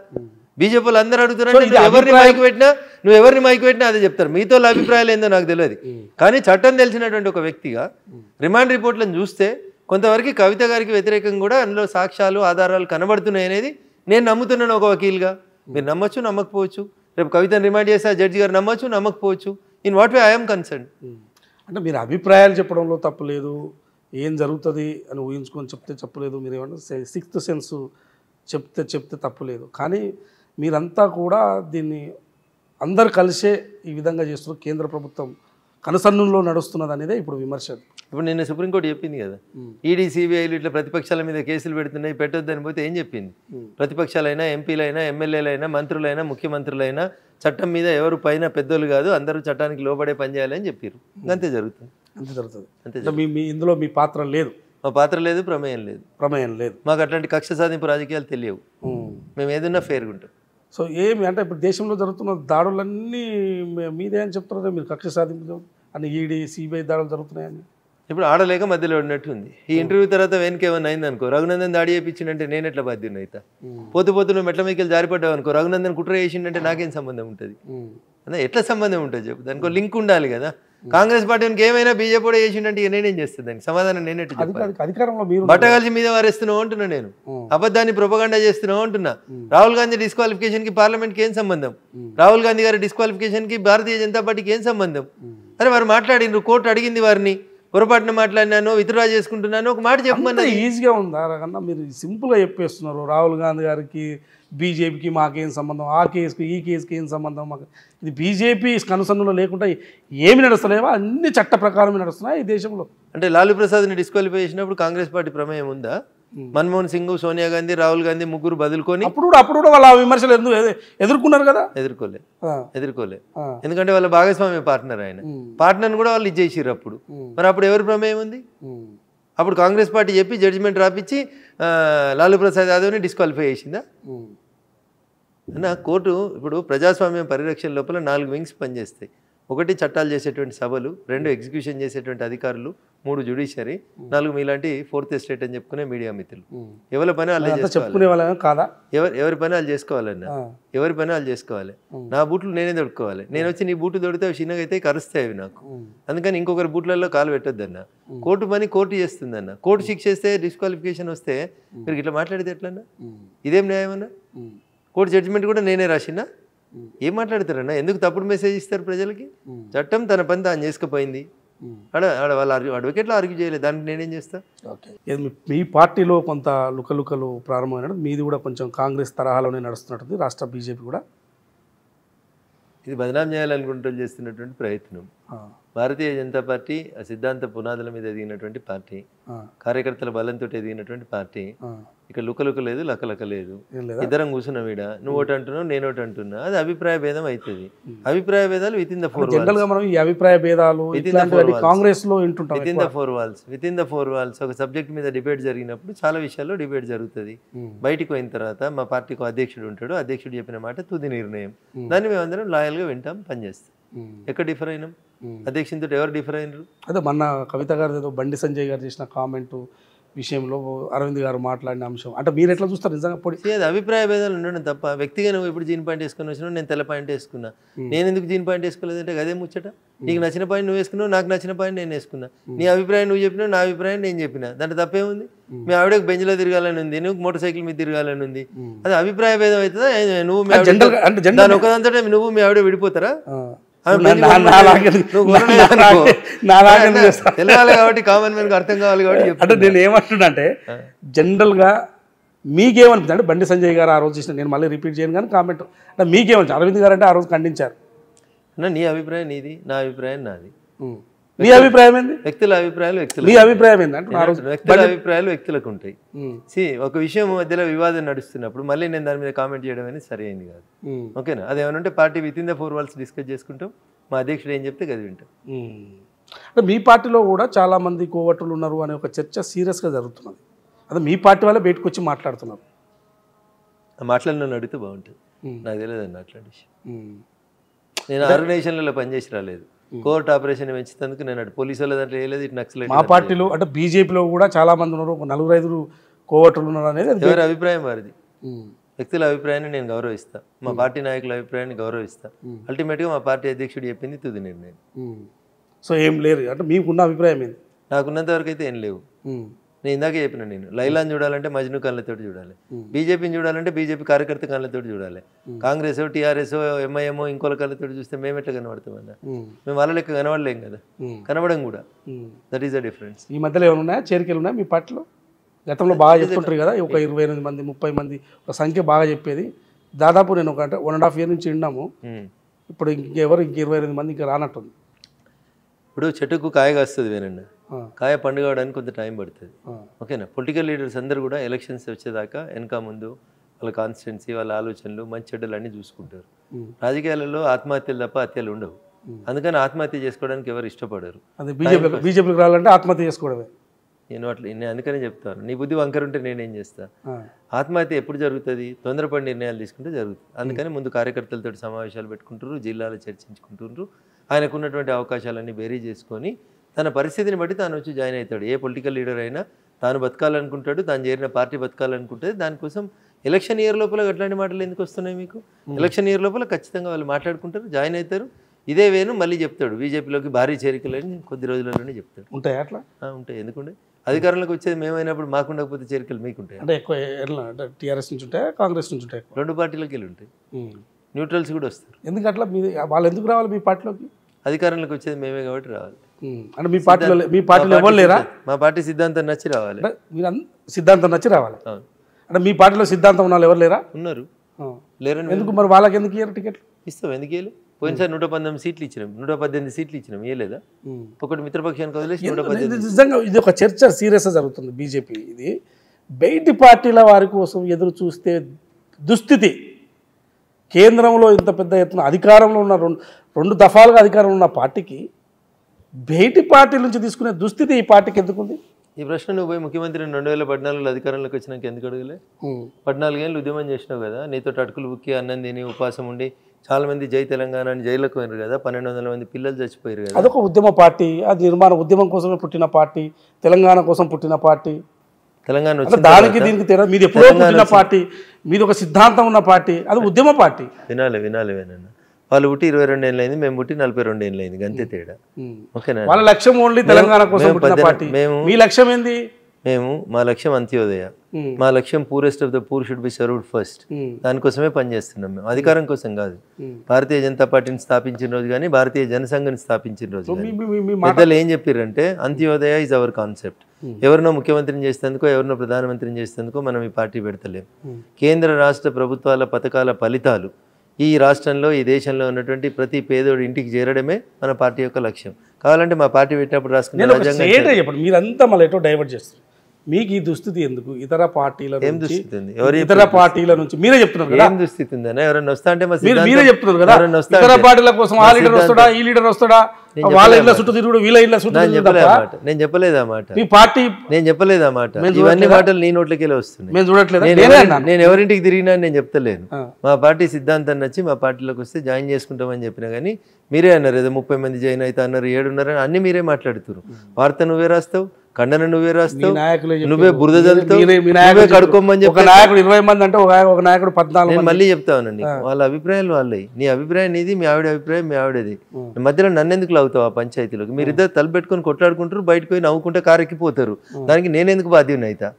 బీజేపీలు అందరూ అడుగుతున్నారు ఎవరిని మైకి పెట్టినా నువ్వు ఎవరిని మైకి పెట్టినా అదే చెప్తారు మీతో అభిప్రాయాలు ఏందో నాకు తెలియదు కానీ చట్టం తెలిసినటువంటి ఒక వ్యక్తిగా రిమాండ్ రిపోర్ట్లను చూస్తే కొంతవరకు కవిత గారికి వ్యతిరేకంగా కూడా అందులో సాక్ష్యాలు ఆధారాలు కనబడుతున్నాయి అనేది నేను నమ్ముతున్నాను ఒక వకీల్గా మీరు నమ్మచ్చు నమ్మకపోవచ్చు రేపు కవితను రిమాండ్ చేస్తే జడ్జి గారు నమ్మచ్చు నమ్మకపోవచ్చు in what way I'm concern అంటే మీరు అభిప్రాయాలు చెప్పడంలో తప్పలేదు ఏం జరుగుతుంది అని ఊహించుకొని చెప్తే చెప్పలేదు మీరు ఏమన్నా సిక్స్త్ సెన్స్ చెప్తే చెప్తే తప్పులేదు కానీ మీరంతా కూడా దీన్ని అందరు కలిసే ఈ విధంగా చేస్తున్నారు కేంద్ర ప్రభుత్వం కనసన్నుల్లో నడుస్తున్నది అనేదే ఇప్పుడు విమర్శ ఇప్పుడు నిన్న సుప్రీంకోర్టు చెప్పింది కదా ఈడీ సిబిఐలు ఇట్లా ప్రతిపక్షాల మీద కేసులు పెడుతున్నాయి పెట్టొద్దని పోతే ఏం చెప్పింది ప్రతిపక్షాలైనా ఎంపీలైనా ఎమ్మెల్యేలైనా మంత్రులైనా ముఖ్యమంత్రులైనా చట్టం మీద ఎవరు పైన పెద్దోళ్ళు కాదు అందరూ చట్టానికి లోబడే పనిచేయాలని చెప్పారు అంతే జరుగుతుంది అంతే జరుగుతుంది అంతే మీ మీ ఇందులో మీ పాత్ర లేదు మా పాత్ర లేదు ప్రమేయం లేదు ప్రమేయం లేదు మాకు అట్లాంటి కక్ష సాధింపు రాజకీయాలు తెలియవు మేము ఏదన్నా ఫేర్గా ఉంటాం సో ఏమి అంటే ఇప్పుడు దేశంలో జరుగుతున్న దాడులన్నీ మీదే అని చెప్తున్నారు మీరు కక్ష సాధింపు అని ఈడీ సిబిఐ దాడులు జరుగుతున్నాయని ఇప్పుడు ఆడలేక మధ్యలో ఉన్నట్టుంది ఈ hmm. ఇంటర్వ్యూ తర్వాత వెనకేమైనా అయింది అనుకో రఘునందన్ దాడి చేయించిందంటే నేను ఎట్లా బాధ్యుని అయితే hmm. పోతు పోతు నువ్వు మెట్ల మీకెళ్ళి జారిపడ్డావు అనుకో రఘునందన్ కుట్ర చేసిండంటే hmm. నాకేం సంబంధం ఉంటుంది అదే ఎట్లా సంబంధం ఉంటుంది చెప్పు దానికో లింక్ ఉండాలి కదా కాంగ్రెస్ పార్టీ ఏమైనా బీజేపీ చేసిండే నేనేం చేస్తుంది దానికి సమాధానం నేనెట్టు అధికారంలో మీరు బట్టగలిసి మీద వారేస్తున్నావు అంటున్నా నేను అబద్ధాన్ని ప్రొపగండా చేస్తున్నావు అంటున్నా రాహుల్ గాంధీ డిస్క్వాలిఫికేషన్ కి పార్లమెంట్ కి ఏం సంబంధం రాహుల్ గాంధీ గారి డిస్క్వాలిఫికేషన్ కి భారతీయ జనతా పార్టీకి ఏం సంబంధం అరే వారు మాట్లాడిండ్రు కోర్టు అడిగింది వారిని పొరపాటున మాట్లాడినాను విత్డ్రా చేసుకుంటున్నాను ఒక మాట చెప్పమన్నా ఈజీగా ఉందా మీరు సింపుల్గా చెప్పేస్తున్నారు రాహుల్ గాంధీ గారికి బీజేపీకి మాకేం సంబంధం ఆ కేసుకి ఈ కేసుకి ఏం సంబంధం మాకు ఇది బీజేపీ కనుసన్నులు లేకుండా ఏమి నడుస్తలేవో అన్ని చట్ట ప్రకారమే నడుస్తున్నాయి ఈ దేశంలో అంటే లాలూ ప్రసాద్ని డిస్క్వాలిఫై చేసినప్పుడు కాంగ్రెస్ పార్టీ ప్రమేయం ఉందా మన్మోహన్ సింగ్ సోనియా గాంధీ రాహుల్ గాంధీ ముగ్గురు బదులుకొని అప్పుడు అప్పుడు కూడా వాళ్ళ విమర్శలు ఎందుకు ఎదుర్కొన్నారు కదా ఎదుర్కోలే ఎదుర్కోలే ఎందుకంటే వాళ్ళ భాగస్వామి పార్ట్నర్ ఆయన పార్ట్నర్ కూడా వాళ్ళు ఇచ్చేసారు అప్పుడు మరి అప్పుడు ఎవరి ప్రమేయం ఉంది అప్పుడు కాంగ్రెస్ పార్టీ చెప్పి జడ్జిమెంట్ రాపిచ్చి లాలూ ప్రసాద్ యాదవ్ని డిస్క్వాలిఫై చేసిందా అన్న కోర్టు ఇప్పుడు ప్రజాస్వామ్యం పరిరక్షణ లోపల నాలుగు వింగ్స్ పనిచేస్తాయి ఒకటి చట్టాలు చేసేటువంటి సభలు రెండు ఎగ్జిక్యూషన్ చేసేటువంటి అధికారులు మూడు జ్యుడిషియరీ నాలుగు మీలాంటి ఫోర్త్ ఎస్టేట్ అని చెప్పుకునే మీడియా మిత్రులు ఎవరి పని వాళ్ళు చెప్పుకునే కాదా ఎవరి ఎవరి పని వాళ్ళు చేసుకోవాలన్న ఎవరి పని వాళ్ళు చేసుకోవాలి నా బూట్లు నేనే దొడుకోవాలి నేను వచ్చి నీ బూట్లు దొడితే అవి చిన్నగా అయితే కరుస్తాయి అవి నాకు అందుకని ఇంకొకరి బూట్లలో కాలు పెట్టొద్దన్న కోర్టు పని కోర్టు చేస్తుందన్న కోర్టు శిక్ష డిస్క్వాలిఫికేషన్ వస్తే మీరు ఇట్లా మాట్లాడితే ఎట్లన్నా ఇదేం అన్నా కోర్టు జడ్జిమెంట్ కూడా నేనే రాసిన ఏం మాట్లాడతారన్నా ఎందుకు తప్పుడు మెసేజ్ ఇస్తారు ప్రజలకి చట్టం తన పని తాను చేసుకుపోయింది ఆడ ఆడ వాళ్ళ అడ్వకేట్లు ఆర్గ్యూ చేయలేదు దానికి నేనేం చేస్తా మీ పార్టీలో కొంత లుకలుకలు ప్రారంభమైన మీది కూడా కొంచెం కాంగ్రెస్ తరహాలోనే నడుస్తున్నట్టుంది రాష్ట్ర బీజేపీ కూడా ఇది బదనాం చేయాలనుకుంటూ చేస్తున్నటువంటి ప్రయత్నం భారతీయ జనతా పార్టీ ఆ సిద్ధాంత పునాదుల మీద ఎదిగినటువంటి పార్టీ కార్యకర్తల బలంతో ఎదిగినటువంటి పార్టీ ఇక్కడ లుకలుక లేదు లకలక లేదు ఇద్దరం కూర్చున్న వీడ నువ్వు ఒకటి అంటున్నావు నేను ఒకటి అంటున్నా అది అభిప్రాయ భేదం అవుతుంది అభిప్రాయ భేదాలు within the four general మనం ఈ అభిప్రాయ భేదాలు కాంగ్రెస్ లో వింటుంటాం within the four walls within the four walls ఒక సబ్జెక్ట్ మీద డిబేట్ జరిగినప్పుడు చాలా విషయాల్లో డిబేట్ జరుగుతుంది బయటికి పోయిన తర్వాత మా పార్టీకి అధ్యక్షుడు ఉంటాడు అధ్యక్షుడు చెప్పిన మాట తుది నిర్ణయం దాన్ని మేమందరం లాయల్ గా వింటాం పనిచేస్తాం ఎక్కడ డిఫర్ అయినాం అధ్యక్షునితో ఎవరు డిఫర్ అయినారు అదే మన కవిత గారు బండి సంజయ్ గారు చేసిన కామెంట్ విషయంలో అరవింద్ గారు మాట్లాడిన అంశం అంటే మీరు ఎట్లా చూస్తారు నిజంగా పొడి లేదు అభిప్రాయ భేదాలు ఉండడం తప్ప వ్యక్తిగా నువ్వు ఇప్పుడు జీన్ పాయింట్ వేసుకుని వచ్చినా నేను తెల్ల పాయింట్ వేసుకున్నా నేను ఎందుకు జీన్ పాయింట్ వేసుకోలేదంటే అదే ముచ్చట నీకు నచ్చిన పాయింట్ నువ్వు వేసుకున్నావు నాకు నచ్చిన పాయింట్ నేను వేసుకున్నా నీ అభిప్రాయం నువ్వు చెప్పినావు నా అభిప్రాయం నేను చెప్పిన దాంట్లో తప్పేముంది మీ ఆవిడకి బెంచ్లో తిరగాలని ఉంది నువ్వు మోటార్ సైకిల్ మీద తిరగాలని ఉంది అది అభిప్రాయ భేదం అవుతుందా నువ్వు మీ ఒకదంతటే నువ్వు మీ ఆవిడ విడిపోతారా కాబట్టి కామన్ మ్యాన్ అర్థం కావాలి కాబట్టి అంటే నేను ఏమంటున్నా అంటే జనరల్గా మీకేమనిపిస్తుంది అంటే బండి సంజయ్ గారు ఆ రోజు చేసిన నేను మళ్ళీ రిపీట్ చేయను కానీ కామెంట్ అంటే మీకేమనిపిస్తుంది అరవింద్ గారు అంటే ఆ రోజు ఖండించారు నీ అభిప్రాయం నీది నా అభిప్రాయం నాది మీ అభిప్రాయం ఏంది వ్యక్తుల అభిప్రాయాలు వ్యక్తులు మీ అభిప్రాయం ఏంటంటే వ్యక్తుల అభిప్రాయాలు వ్యక్తులకు ఉంటాయి సి ఒక విషయం మధ్యలో వివాదం నడుస్తున్నప్పుడు మళ్ళీ నేను దాని మీద కామెంట్ చేయడం అనేది అయింది కాదు ఓకేనా అది ఉంటే party within the four walls discuss చేసుకుంటాం మా అధ్యక్షుడు ఏం చెప్తే అది వింటాం అంటే మీ పార్టీలో కూడా చాలా మంది కోవట్టులు ఉన్నారు అనే ఒక చర్చ సీరియస్గా జరుగుతున్నది అదే మీ పార్టీ వాళ్ళే బయటకు వచ్చి మాట్లాడుతున్నారు మాట్లాడిన అడిగితే బాగుంటుంది నాకు తెలియదు అన్న అట్లాంటి విషయం నేను ఆర్గనైజేషన్లలో పనిచేసి రాలేదు కోర్టు ఆపరేషన్ పెంచినందుకు నేను అటు పోలీసు వాళ్ళ దాంట్లో వేయలేదు ఇటు నక్సలైట్ మా పార్టీలో అంటే బీజేపీలో కూడా చాలా మంది ఉన్నారు ఒక నలుగురు ఐదుగురు కోవటలు ఉన్నారు అనేది ఎవరి అభిప్రాయం వారిది వ్యక్తుల అభిప్రాయాన్ని నేను గౌరవిస్తా మా పార్టీ నాయకుల అభిప్రాయాన్ని గౌరవిస్తాను గా మా పార్టీ అధ్యక్షుడు చెప్పింది తుది నిర్ణయం సో ఏం లేరు అంటే మీకున్న అభిప్రాయం ఏంది నాకున్నంత వరకు అయితే ఏం లేవు నేను ఇందాక చెప్పిన నేను లైలాన్ చూడాలంటే మజ్ను కళ్ళతో చూడాలి బీజేపీని చూడాలంటే బీజేపీ కార్యకర్త కళ్ళతో చూడాలి కాంగ్రెస్ టీఆర్ఎస్ ఎంఐఎం ఇంకోల కళ్ళతో చూస్తే మేము ఎట్లా కనబడతామన్నా మేము వాళ్ళ లెక్క కనబడలేం కదా కనబడం కూడా దట్ ఈస్ ద డిఫరెన్స్ ఈ మధ్యలో ఏమైనా ఉన్నాయా చేరికలు ఉన్నాయి మీ పట్ల గతంలో బాగా చెప్తుంటారు కదా ఒక ఇరవై ఎనిమిది మంది ముప్పై మంది ఒక సంఖ్య బాగా చెప్పేది దాదాపు నేను ఒక వన్ అండ్ హాఫ్ ఇయర్ నుంచి ఉన్నాము ఇప్పుడు ఇంకెవరు ఇంక ఇరవై ఎనిమిది మంది ఇంకా రానట్టుంది ఇప్పుడు చెట్టుకు కాయగా వస్తుంది వేనండి కాయ పండుగడానికి కొంత టైం పడుతుంది ఓకేనా పొలిటికల్ లీడర్స్ అందరూ కూడా ఎలక్షన్స్ వచ్చేదాకా వెనక ముందు వాళ్ళ కాన్స్టిట్యున్సీ వాళ్ళ ఆలోచనలు మంచి చెడ్డలు అన్నీ చూసుకుంటారు రాజకీయాలలో ఆత్మహత్యలు తప్ప హత్యలు ఉండవు అందుకని ఆత్మహత్య చేసుకోవడానికి ఎవరు ఇష్టపడరు బీజేపీకి రావాలంటే ఆత్మహత్య చేసుకోవడమే నేను అట్లా నేను అందుకనే చెప్తాను నీ బుద్ధి వంకర ఉంటే నేనేం చేస్తా ఆత్మహత్య ఎప్పుడు జరుగుతుంది తొందరపడి నిర్ణయాలు తీసుకుంటే జరుగుతుంది అందుకని ముందు కార్యకర్తలతో సమావేశాలు పెట్టుకుంటున్నారు జిల్లాలో చర్చించుకుంటున్నారు ఆయనకున్నటువంటి అవకాశాలన్నీ బేరీ చేసుకొని తన పరిస్థితిని బట్టి తాను వచ్చి జాయిన్ అవుతాడు ఏ పొలిటికల్ లీడర్ అయినా తాను బతకాలనుకుంటాడు తాను చేరిన పార్టీ బతకాలనుకుంటుంది దానికోసం ఎలక్షన్ ఇయర్ లోపల అట్లాంటి మాటలు ఎందుకు వస్తున్నాయి మీకు ఎలక్షన్ ఇయర్ లోపల ఖచ్చితంగా వాళ్ళు మాట్లాడుకుంటారు జాయిన్ అవుతారు ఇదే వేను మళ్ళీ చెప్తాడు బీజేపీలోకి భారీ చేరికలని కొద్ది రోజులలోనే చెప్తాడు ఉంటాయి అట్లా ఉంటాయి ఎందుకంటే అధికారంలోకి వచ్చేది మేమైనప్పుడు మాకుండకపోతే చేరికలు మీకు ఉంటాయి అంటే ఎక్కువ టీఆర్ఎస్ నుంచి ఉంటాయి కాంగ్రెస్ నుంచి ఉంటాయి రెండు పార్టీలోకి వెళ్ళి ఉంటాయి న్యూట్రల్స్ కూడా వస్తారు ఎందుకు అట్లా మీ వాళ్ళు ఎందుకు రావాలి మీ పార్టీలోకి అధికారంలోకి వచ్చేది మేమే కాబట్టి రావాలి అంటే మీ పార్టీలో మీ పార్టీలో ఎవరు లేరా మా పార్టీ సిద్ధాంతం నచ్చి రావాలి మీరు సిద్ధాంతం నచ్చి రావాలి అంటే మీ పార్టీలో సిద్ధాంతం ఉన్న ఎవరు లేరా ఉన్నారు లేరని ఎందుకు మరి వాళ్ళకి ఎందుకు ఇయ్యారు టికెట్లు ఇస్తాం ఎందుకు ఇయ్యలేదు పోయినసారి నూట పంతొమ్మిది సీట్లు ఇచ్చినాం నూట పద్దెనిమిది సీట్లు ఇచ్చినాం ఇవ్వలేదా ఒకటి మిత్రపక్షానికి వదిలేసి నిజంగా ఇది ఒక చర్చ సీరియస్గా జరుగుతుంది బీజేపీ ఇది బయటి పార్టీల వారి కోసం ఎదురు చూస్తే దుస్థితి కేంద్రంలో ఇంత పెద్ద ఎత్తున అధికారంలో ఉన్న రెండు రెండు దఫాలుగా అధికారంలో ఉన్న పార్టీకి భేటి పార్టీల నుంచి తీసుకునే దుస్థితి ఈ పార్టీకి ఎందుకుంది ఈ ప్రశ్న నువ్వు పోయి ముఖ్యమంత్రి రెండు వేల పద్నాలుగులో అధికారంలోకి వచ్చినాక ఎందుకు అడగలే ఏళ్ళు ఉద్యమం చేసినావు కదా నీతో అటుకులు ఉక్కి అన్నం తిని ఉపాసం ఉండి చాలా మంది జై తెలంగాణ అని జైలకు పోయినారు కదా పన్నెండు వందల మంది పిల్లలు చచ్చిపోయారు కదా అదొక ఉద్యమ పార్టీ అది నిర్మాణ ఉద్యమం కోసమే పుట్టిన పార్టీ తెలంగాణ కోసం పుట్టిన పార్టీ తెలంగాణ దానికి దీనికి తేడా ఎప్పుడో పుట్టిన పార్టీ మీరు ఒక సిద్ధాంతం ఉన్న పార్టీ అది ఉద్యమ పార్టీ వినాలి వినాలి వినండి వాళ్ళు పుట్టి ఇరవై రెండు ఏళ్ళు అయింది మేము పుట్టి నలభై రెండు ఏళ్ళు అయింది అంతే తేడా ఓకేనా వాళ్ళ లక్ష్యం ఓన్లీ తెలంగాణ కోసం మేము లక్ష్యం ఏంది మేము మా లక్ష్యం అంత్యోదయ మా లక్ష్యం poorest of the poor should be served first దానికోసమే పనిచేస్తున్నాం మేము అధికారం కోసం కాదు భారతీయ జనతా పార్టీని స్థాపించిన రోజు కానీ భారతీయ జనసంఘాన్ని స్థాపించిన రోజు పెద్దలు ఏం చెప్పారంటే అంత్యోదయ ఇస్ అవర్ కాన్సెప్ట్ ఎవరినో ముఖ్యమంత్రిని చేసేందుకో ఎవరినో ప్రధానమంత్రిని చేసేందుకో మనం ఈ పార్టీ పెడతలేం కేంద్ర రాష్ట్ర ప్రభుత్వాల పథకాల ఫలితాలు ఈ రాష్ట్రంలో ఈ దేశంలో ఉన్నటువంటి ప్రతి పేదోడు ఇంటికి చేరడమే మన పార్టీ యొక్క లక్ష్యం కావాలంటే మా పార్టీ పెట్టినప్పుడు రాసుకున్న మీరంతా మళ్ళీ డైవర్ట్ చేస్తారు మీకు ఈ దుస్థితి ఎందుకు ఇతర పార్టీల ఏం దుస్థితి ఎవరు ఇతర పార్టీల నుంచి మీరే చెప్తున్నారు ఏం దుస్థితి ఉంది ఎవరైనా వస్తా అంటే మీరే చెప్తున్నారు కదా ఇతర పార్టీల కోసం ఆ లీడర్ వస్తాడా ఈ లీడర్ వస్తాడా వాళ్ళ ఇళ్ళ చుట్టూ తిరుగుడు వీళ్ళ ఇళ్ళ చుట్టూ నేను చెప్పలేదు ఆ పార్టీ నేను చెప్పలేదు ఆ ఇవన్నీ మాటలు నీ నోట్లకి వస్తున్నాయి నేను చూడట్లేదు నేను ఎవరింటికి తిరిగినా నేను చెప్తలేను మా పార్టీ సిద్ధాంతాన్ని నచ్చి మా పార్టీలోకి వస్తే జాయిన్ చేసుకుంటామని చెప్పినా కానీ మీరే అన్నారు ఏదో ముప్పై మంది జాయిన్ అవుతా అన్నారు అని అన్ని మీరే మాట్లాడుతున్నారు వార్త నువ్వే రాస్తావు ఖండన నువ్వే రాస్తావు నువ్వే బురద చల్లుతావు కడుక్కోమని చెప్పి నాయకుడు ఇరవై మంది అంటే ఒక నాయకుడు పద్నాలుగు మళ్ళీ చెప్తా వాళ్ళ అభిప్రాయాలు వాళ్ళవి నీ అభిప్రాయం ఇది మీ ఆవిడ అభిప్రాయం మీ ఆవిడది మధ్యలో నన్నెందుకు లావు అవుతావు ఆ పంచాయతీలోకి ఇద్దరు తలపెట్టుకుని కొట్లాడుకుంటారు బయటకు పోయి నవ్వుకుంటే కారెక్కిపోతారు దానికి నేనెందుకు బాధ్యం అయితా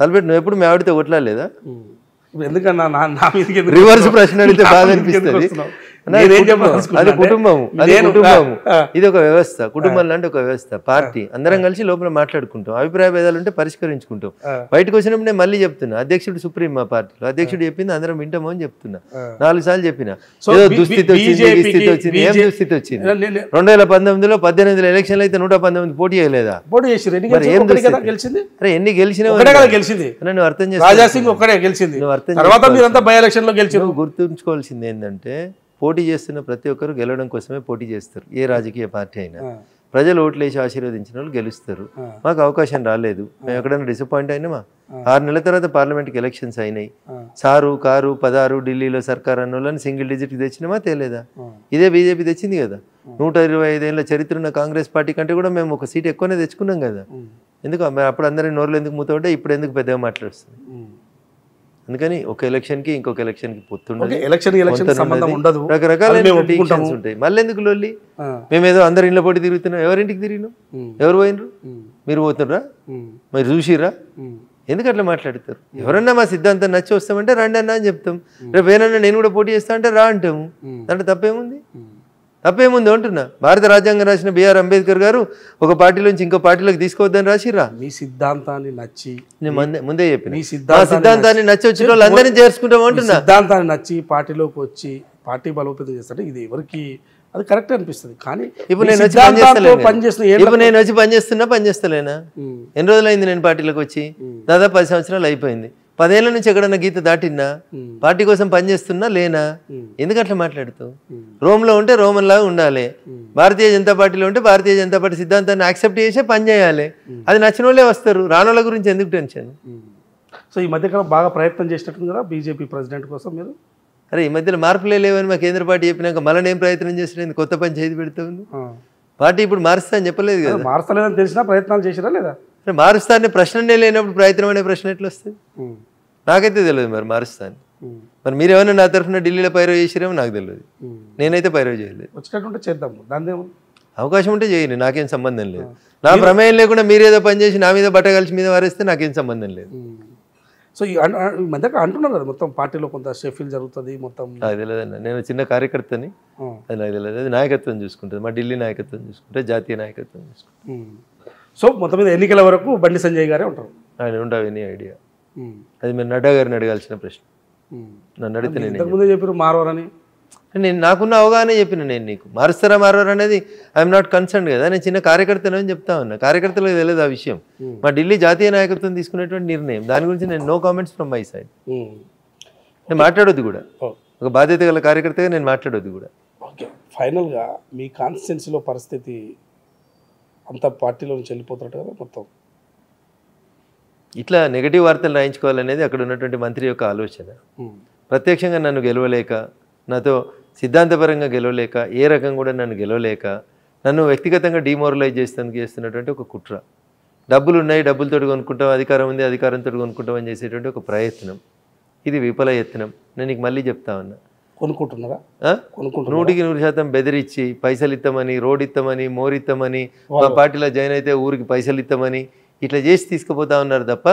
తలపెట్టి నువ్వు ఎప్పుడు మేవాడితే కొట్లాడలేదా ఎందుకన్నా రివర్స్ ప్రశ్న అడిగితే బాధ అనిపిస్తుంది అది కుటుంబం అది కుటుంబం ఇది ఒక వ్యవస్థ కుటుంబం లాంటి ఒక వ్యవస్థ పార్టీ అందరం కలిసి లోపల మాట్లాడుకుంటాం అభిప్రాయ భేదాలు ఉంటే పరిష్కరించుకుంటాం బయటకు వచ్చినప్పుడు నేను మళ్ళీ చెప్తున్నా అధ్యక్షుడు సుప్రీం మా పార్టీలో అధ్యక్షుడు చెప్పింది అందరం వింటాము అని చెప్తున్నా నాలుగు సార్లు చెప్పిన దుస్థితి వచ్చింది స్థితి వచ్చింది ఏం దుస్థితి వచ్చింది రెండు వేల పంతొమ్మిదిలో పద్దెనిమిది ఎలక్షన్లు అయితే నూట పంతొమ్మిది పోటీ చేయలేదా పోటీ ఎన్ని గెలిచినా గెలిచింది నువ్వు అర్థం ఒక్కడే గెలిచింది ఎలక్షన్ లో గెలిచి గుర్తుంచుకోవాల్సింది ఏంటంటే పోటీ చేస్తున్న ప్రతి ఒక్కరు గెలవడం కోసమే పోటీ చేస్తారు ఏ రాజకీయ పార్టీ అయినా ప్రజలు ఓట్లేసి ఆశీర్వదించిన వాళ్ళు గెలుస్తారు మాకు అవకాశం రాలేదు మేము ఎక్కడైనా డిసప్పాయింట్ అయినామా ఆరు నెలల తర్వాత పార్లమెంట్కి ఎలక్షన్స్ అయినాయి సారు కారు పదారు ఢిల్లీలో సర్కార్ అన్న సింగిల్ డిజిట్కి తెచ్చినామా తెలియదా ఇదే బీజేపీ తెచ్చింది కదా నూట ఇరవై ఐదేళ్ల చరిత్ర ఉన్న కాంగ్రెస్ పార్టీ కంటే కూడా మేము ఒక సీట్ ఎక్కువనే తెచ్చుకున్నాం కదా ఎందుకు అప్పుడు అందరి నోర్లు ఎందుకు మూతబడ్డా ఇప్పుడు ఎందుకు పెద్దగా మాట్లాడుస్తుంది ఎందుకని ఒక ఎలక్షన్ కి ఇంకొక ఎలక్షన్ కి పొత్తుండదు ఎలక్షన్ ఎలక్షన్ రకరకాల ఉంటాయి మళ్ళీ ఎందుకు లోల్లి మేమేదో అందరి ఇంట్లో పోటీ తిరుగుతున్నాం ఎవరింటికి తిరిగినాం ఎవరు పోయినరు మీరు పోతుండ్రా మీరు చూసిరా ఎందుకు అట్లా మాట్లాడతారు ఎవరన్నా మా సిద్ధాంతం నచ్చి వస్తామంటే రండి అన్న అని చెప్తాం రేపు ఏనన్నా నేను కూడా పోటీ చేస్తా అంటే రా అంటాము దాంట్లో తప్పేముంది తప్పేముంది అంటున్నా భారత రాజ్యాంగం రాసిన బిఆర్ అంబేద్కర్ గారు ఒక పార్టీ నుంచి ఇంకో పార్టీలోకి తీసుకోవద్దని రాసిరా మీ సిద్ధాంతాన్ని నచ్చి ముందే చెప్పిన సిద్ధాంతాన్ని నచ్చి వచ్చిన వాళ్ళు అందరినీ చేర్చుకుంటాం అంటున్నా సిద్ధాంతాన్ని నచ్చి పార్టీలోకి వచ్చి పార్టీ బలోపేతం చేస్తాడు ఇది ఎవరికి అది కరెక్ట్ అనిపిస్తుంది కానీ ఇప్పుడు నేను వచ్చి ఇప్పుడు నేను వచ్చి పనిచేస్తున్నా పనిచేస్తలేనా ఎన్ని రోజులైంది నేను పార్టీలోకి వచ్చి దాదాపు పది సంవత్సరాలు అయిపోయింది పదేళ్ల నుంచి ఎక్కడన్నా గీత దాటినా పార్టీ కోసం పనిచేస్తున్నా లేనా ఎందుకట్లా రోమ్ రోమ్లో ఉంటే రోమన్ లాగా ఉండాలి భారతీయ జనతా పార్టీలో ఉంటే భారతీయ జనతా పార్టీ సిద్ధాంతాన్ని యాక్సెప్ట్ చేసే పని చేయాలి అది నచ్చిన వాళ్ళే వస్తారు రానోళ్ళ గురించి ఎందుకు టెన్షన్ సో ఈ మధ్యకాలం బాగా ప్రయత్నం చేసినట్టుంది కదా బీజేపీ ప్రెసిడెంట్ కోసం మీరు అరే ఈ మధ్యలో మార్పులే లేవని మా కేంద్ర పార్టీ చెప్పినాక మళ్ళీ ఏం ప్రయత్నం చేసినా కొత్త పని చేతి పెడుతుంది పార్టీ ఇప్పుడు మారుస్తా అని చెప్పలేదు కదా మారుస్తలేదని తెలిసినా ప్రయత్నాలు చేసినా లేదా మారుస్తా అనే ప్రశ్ననే లేనప్పుడు ప్రయత్నం అనే ప్రశ్న ఎట్లా వస్తుంది నాకైతే తెలియదు మరి మారుస్తాను మరి మీరేమైనా నా తరఫున ఢిల్లీలో పైరో చేసిరేమో నాకు తెలియదు నేనైతే పైరో చేయలేదు వచ్చేటట్టు చేద్దాం దాని అవకాశం ఉంటే చేయండి నాకేం సంబంధం లేదు నా ప్రమేయం లేకుండా మీరేదో పని చేసి నా మీద బట్ట కలిసి మీద వారేస్తే నాకేం సంబంధం లేదు సో మధ్య అంటున్నారు కదా మొత్తం పార్టీలో కొంత షెఫిల్ జరుగుతుంది మొత్తం నాకు తెలియదు నేను చిన్న కార్యకర్తని అది నాకు తెలియదు అది నాయకత్వం చూసుకుంటుంది మా ఢిల్లీ నాయకత్వం చూసుకుంటే జాతీయ నాయకత్వం చూసుకుంటుంది సో మొత్తం మీద ఎన్నికల వరకు బండి సంజయ్ గారే ఉంటారు ఆయన ఉండవు ఎనీ ఐడియా అది మీరు నడ్డా గారిని అడగాల్సిన ప్రశ్న నన్ను అడిగితే నేను చెప్పారు మారవరని నేను నాకున్న అవగాహన చెప్పిన నేను నీకు మారుస్తారా మారవరా అనేది ఐఎమ్ నాట్ కన్సర్న్ కదా నేను చిన్న అని చెప్తా ఉన్నా కార్యకర్తలకు తెలియదు ఆ విషయం మా ఢిల్లీ జాతీయ నాయకత్వం తీసుకునేటువంటి నిర్ణయం దాని గురించి నేను no comments from my side నేను మాట్లాడొద్దు కూడా ఒక బాధ్యత గల కార్యకర్తగా నేను మాట్లాడొద్దు కూడా ఓకే ఫైనల్గా మీ కాన్స్టిట్యున్సీలో పరిస్థితి అంత పార్టీలో నుంచి వెళ్ళిపోతున్నట్టు కదా మొత్తం ఇట్లా నెగిటివ్ వార్తలు రాయించుకోవాలనేది అక్కడ ఉన్నటువంటి మంత్రి యొక్క ఆలోచన ప్రత్యక్షంగా నన్ను గెలవలేక నాతో సిద్ధాంతపరంగా గెలవలేక ఏ రకం కూడా నన్ను గెలవలేక నన్ను వ్యక్తిగతంగా డిమోరలైజ్ చేస్తానికి చేస్తున్నటువంటి ఒక కుట్ర డబ్బులు ఉన్నాయి డబ్బులతో కొనుక్కుంటాం అధికారం ఉంది అధికారంతో కొనుక్కుంటాం అని చేసేటువంటి ఒక ప్రయత్నం ఇది విఫల యత్నం నేను నీకు మళ్ళీ చెప్తా ఉన్నా కొనుక్కుంటున్నారా కొనుక్కుంటున్నా నూటికి నూరు శాతం బెదిరించి పైసలు ఇస్తామని రోడ్ ఇస్తామని మోరిస్తామని మా పార్టీలో జాయిన్ అయితే ఊరికి పైసలు ఇస్తామని ఇట్లా చేసి తీసుకుపోతా ఉన్నారు తప్ప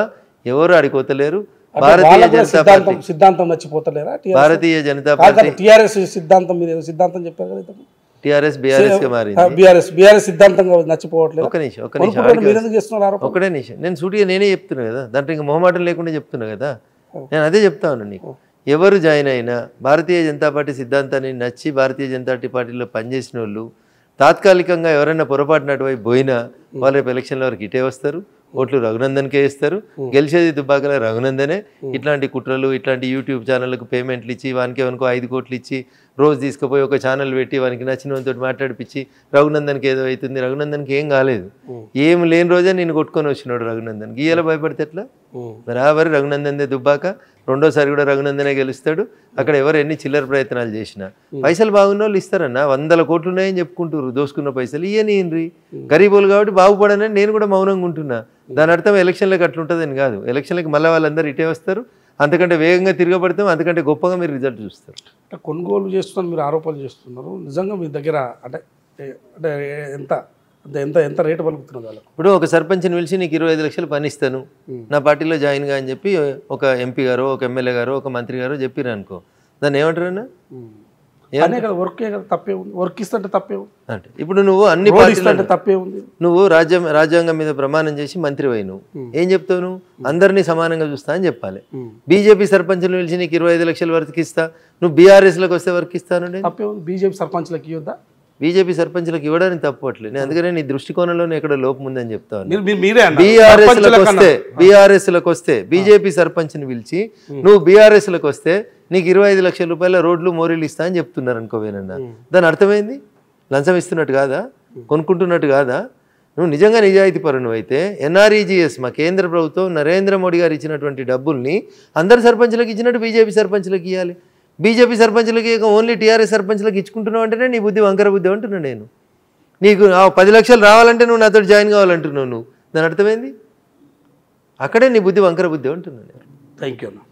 ఎవరు అడిగిపోతలేరు భారతీయ జనతా పార్టీ సిద్ధాంతం మర్చిపోతలేరా భారతీయ జనతా పార్టీ టీఆర్ఎస్ సిద్ధాంతం మీద సిద్ధాంతం చెప్పారు కదా ఒక నిమిషం ఒక ఒకటే నిమిషం నేను సూటిగా నేనే చెప్తున్నా కదా దాంట్లో ఇంకా మొహమాటం లేకుండా చెప్తున్నా కదా నేను అదే చెప్తా ఉన్నాను నీకు ఎవరు జాయిన్ అయినా భారతీయ జనతా పార్టీ సిద్ధాంతాన్ని నచ్చి భారతీయ జనతా పార్టీలో పనిచేసిన వాళ్ళు తాత్కాలికంగా ఎవరైనా పొరపాటునటువైపు పోయినా వాళ్ళు రేపు ఎలక్షన్ల వరకు ఇటే వస్తారు ఓట్లు రఘునందన్కే ఇస్తారు గెలిచేది దుబ్బాకల రఘునందనే ఇట్లాంటి కుట్రలు ఇట్లాంటి యూట్యూబ్ ఛానళ్ళకు పేమెంట్లు ఇచ్చి వానికి వనుకో ఐదు కోట్లు ఇచ్చి రోజు తీసుకుపోయి ఒక ఛానల్ పెట్టి వానికి నచ్చిన వాళ్ళతో మాట్లాడిపించి రఘునందన్కి ఏదో అవుతుంది రఘునందన్కి ఏం కాలేదు ఏం లేని రోజే నేను కొట్టుకొని వచ్చినాడు రఘునందన్ గీయల భయపడితే ఎట్లా బరాబరి రఘునందన్దే దుబ్బాక రెండోసారి కూడా రఘునందనే గెలుస్తాడు అక్కడ ఎవరు ఎన్ని చిల్లర ప్రయత్నాలు చేసినా పైసలు బాగున్న వాళ్ళు ఇస్తారన్న వందల కోట్లు ఉన్నాయని చెప్పుకుంటారు దోసుకున్న పైసలు ఇయ్యనియ్యండి గరీబులు కాబట్టి బాగుపడనని నేను కూడా మౌనంగా ఉంటున్నా దాని అర్థం ఎలక్షన్లకు అట్లుంటుందని కాదు ఎలక్షన్లకు మళ్ళీ వాళ్ళందరూ ఇటే వస్తారు అంతకంటే వేగంగా తిరగబడతాం అంతకంటే గొప్పగా మీరు రిజల్ట్ చూస్తారు అంటే కొనుగోలు చేస్తున్నాను మీరు ఆరోపణలు చేస్తున్నారు నిజంగా మీ దగ్గర అంటే అంటే ఎంత ఎంత ఎంత రేటు పలుకుతున్నారు వాళ్ళకి ఇప్పుడు ఒక సర్పంచ్ని పిలిచి నీకు ఇరవై ఐదు లక్షలు పని ఇస్తాను నా పార్టీలో జాయిన్గా అని చెప్పి ఒక ఎంపీ గారు ఒక ఎమ్మెల్యే గారు ఒక మంత్రి గారు చెప్పిరనుకో అనుకో దాన్ని ఏమంటారన్నా అనే కదా తప్పే ఉంది వర్క్ ఇస్తుంటే తప్పే ఉంది అంటే ఇప్పుడు నువ్వు అన్ని పార్టీలు తప్పే ఉంది నువ్వు రాజ్యం రాజ్యాంగం మీద ప్రమాణం చేసి మంత్రి పోయి నువ్వు ఏం చెప్తావు నువ్వు అందరినీ సమానంగా చూస్తా అని చెప్పాలి బీజేపీ సర్పంచ్లు పిలిచి నీకు ఇరవై ఐదు లక్షలు వరకు ఇస్తా నువ్వు బీఆర్ఎస్లకు వస్తే వరకు ఇస్తాను తప్పే ఉంది బీజేపీ సర్పంచ్లకు ఇవ్వద్దా బీజేపీ సర్పంచ్లకు ఇవ్వడానికి తప్పట్లేదు నేను అందుకనే నీ దృష్టికోణంలోనే ఎక్కడ లోపం ఉందని చెప్తాను బీఆర్ఎస్లకు వస్తే బీఆర్ఎస్లకు వస్తే బీజేపీ సర్పంచ్ని పిలిచి నువ్వు బీఆర్ఎస్లకు వస్తే నీకు ఇరవై ఐదు లక్షల రూపాయల రోడ్లు మోరీలు ఇస్తా అని చెప్తున్నారు అనుకోవేనన్న దాని అర్థమైంది లంచం ఇస్తున్నట్టు కాదా కొనుక్కుంటున్నట్టు కాదా నువ్వు నిజంగా నిజాయితీ పరును అయితే ఎన్ఆర్ఈజీఎస్ మా కేంద్ర ప్రభుత్వం నరేంద్ర మోడీ గారు ఇచ్చినటువంటి డబ్బుల్ని అందరు సర్పంచ్లకు ఇచ్చినట్టు బీజేపీ సర్పంచ్లకు ఇవ్వాలి బీజేపీ సర్పంచ్లకి ఓన్లీ టీఆర్ఎస్ సర్పంచ్లకు ఇచ్చుకుంటున్నావు అంటేనే నీ బుద్ధి వంకర బుద్ధి అంటున్నాను నేను నీకు పది లక్షలు రావాలంటే నువ్వు నాతో జాయిన్ కావాలంటున్నావు నువ్వు దాని అర్థమైంది అక్కడే నీ బుద్ధి వంకర బుద్ధి అంటున్నాను నేను థ్యాంక్ యూ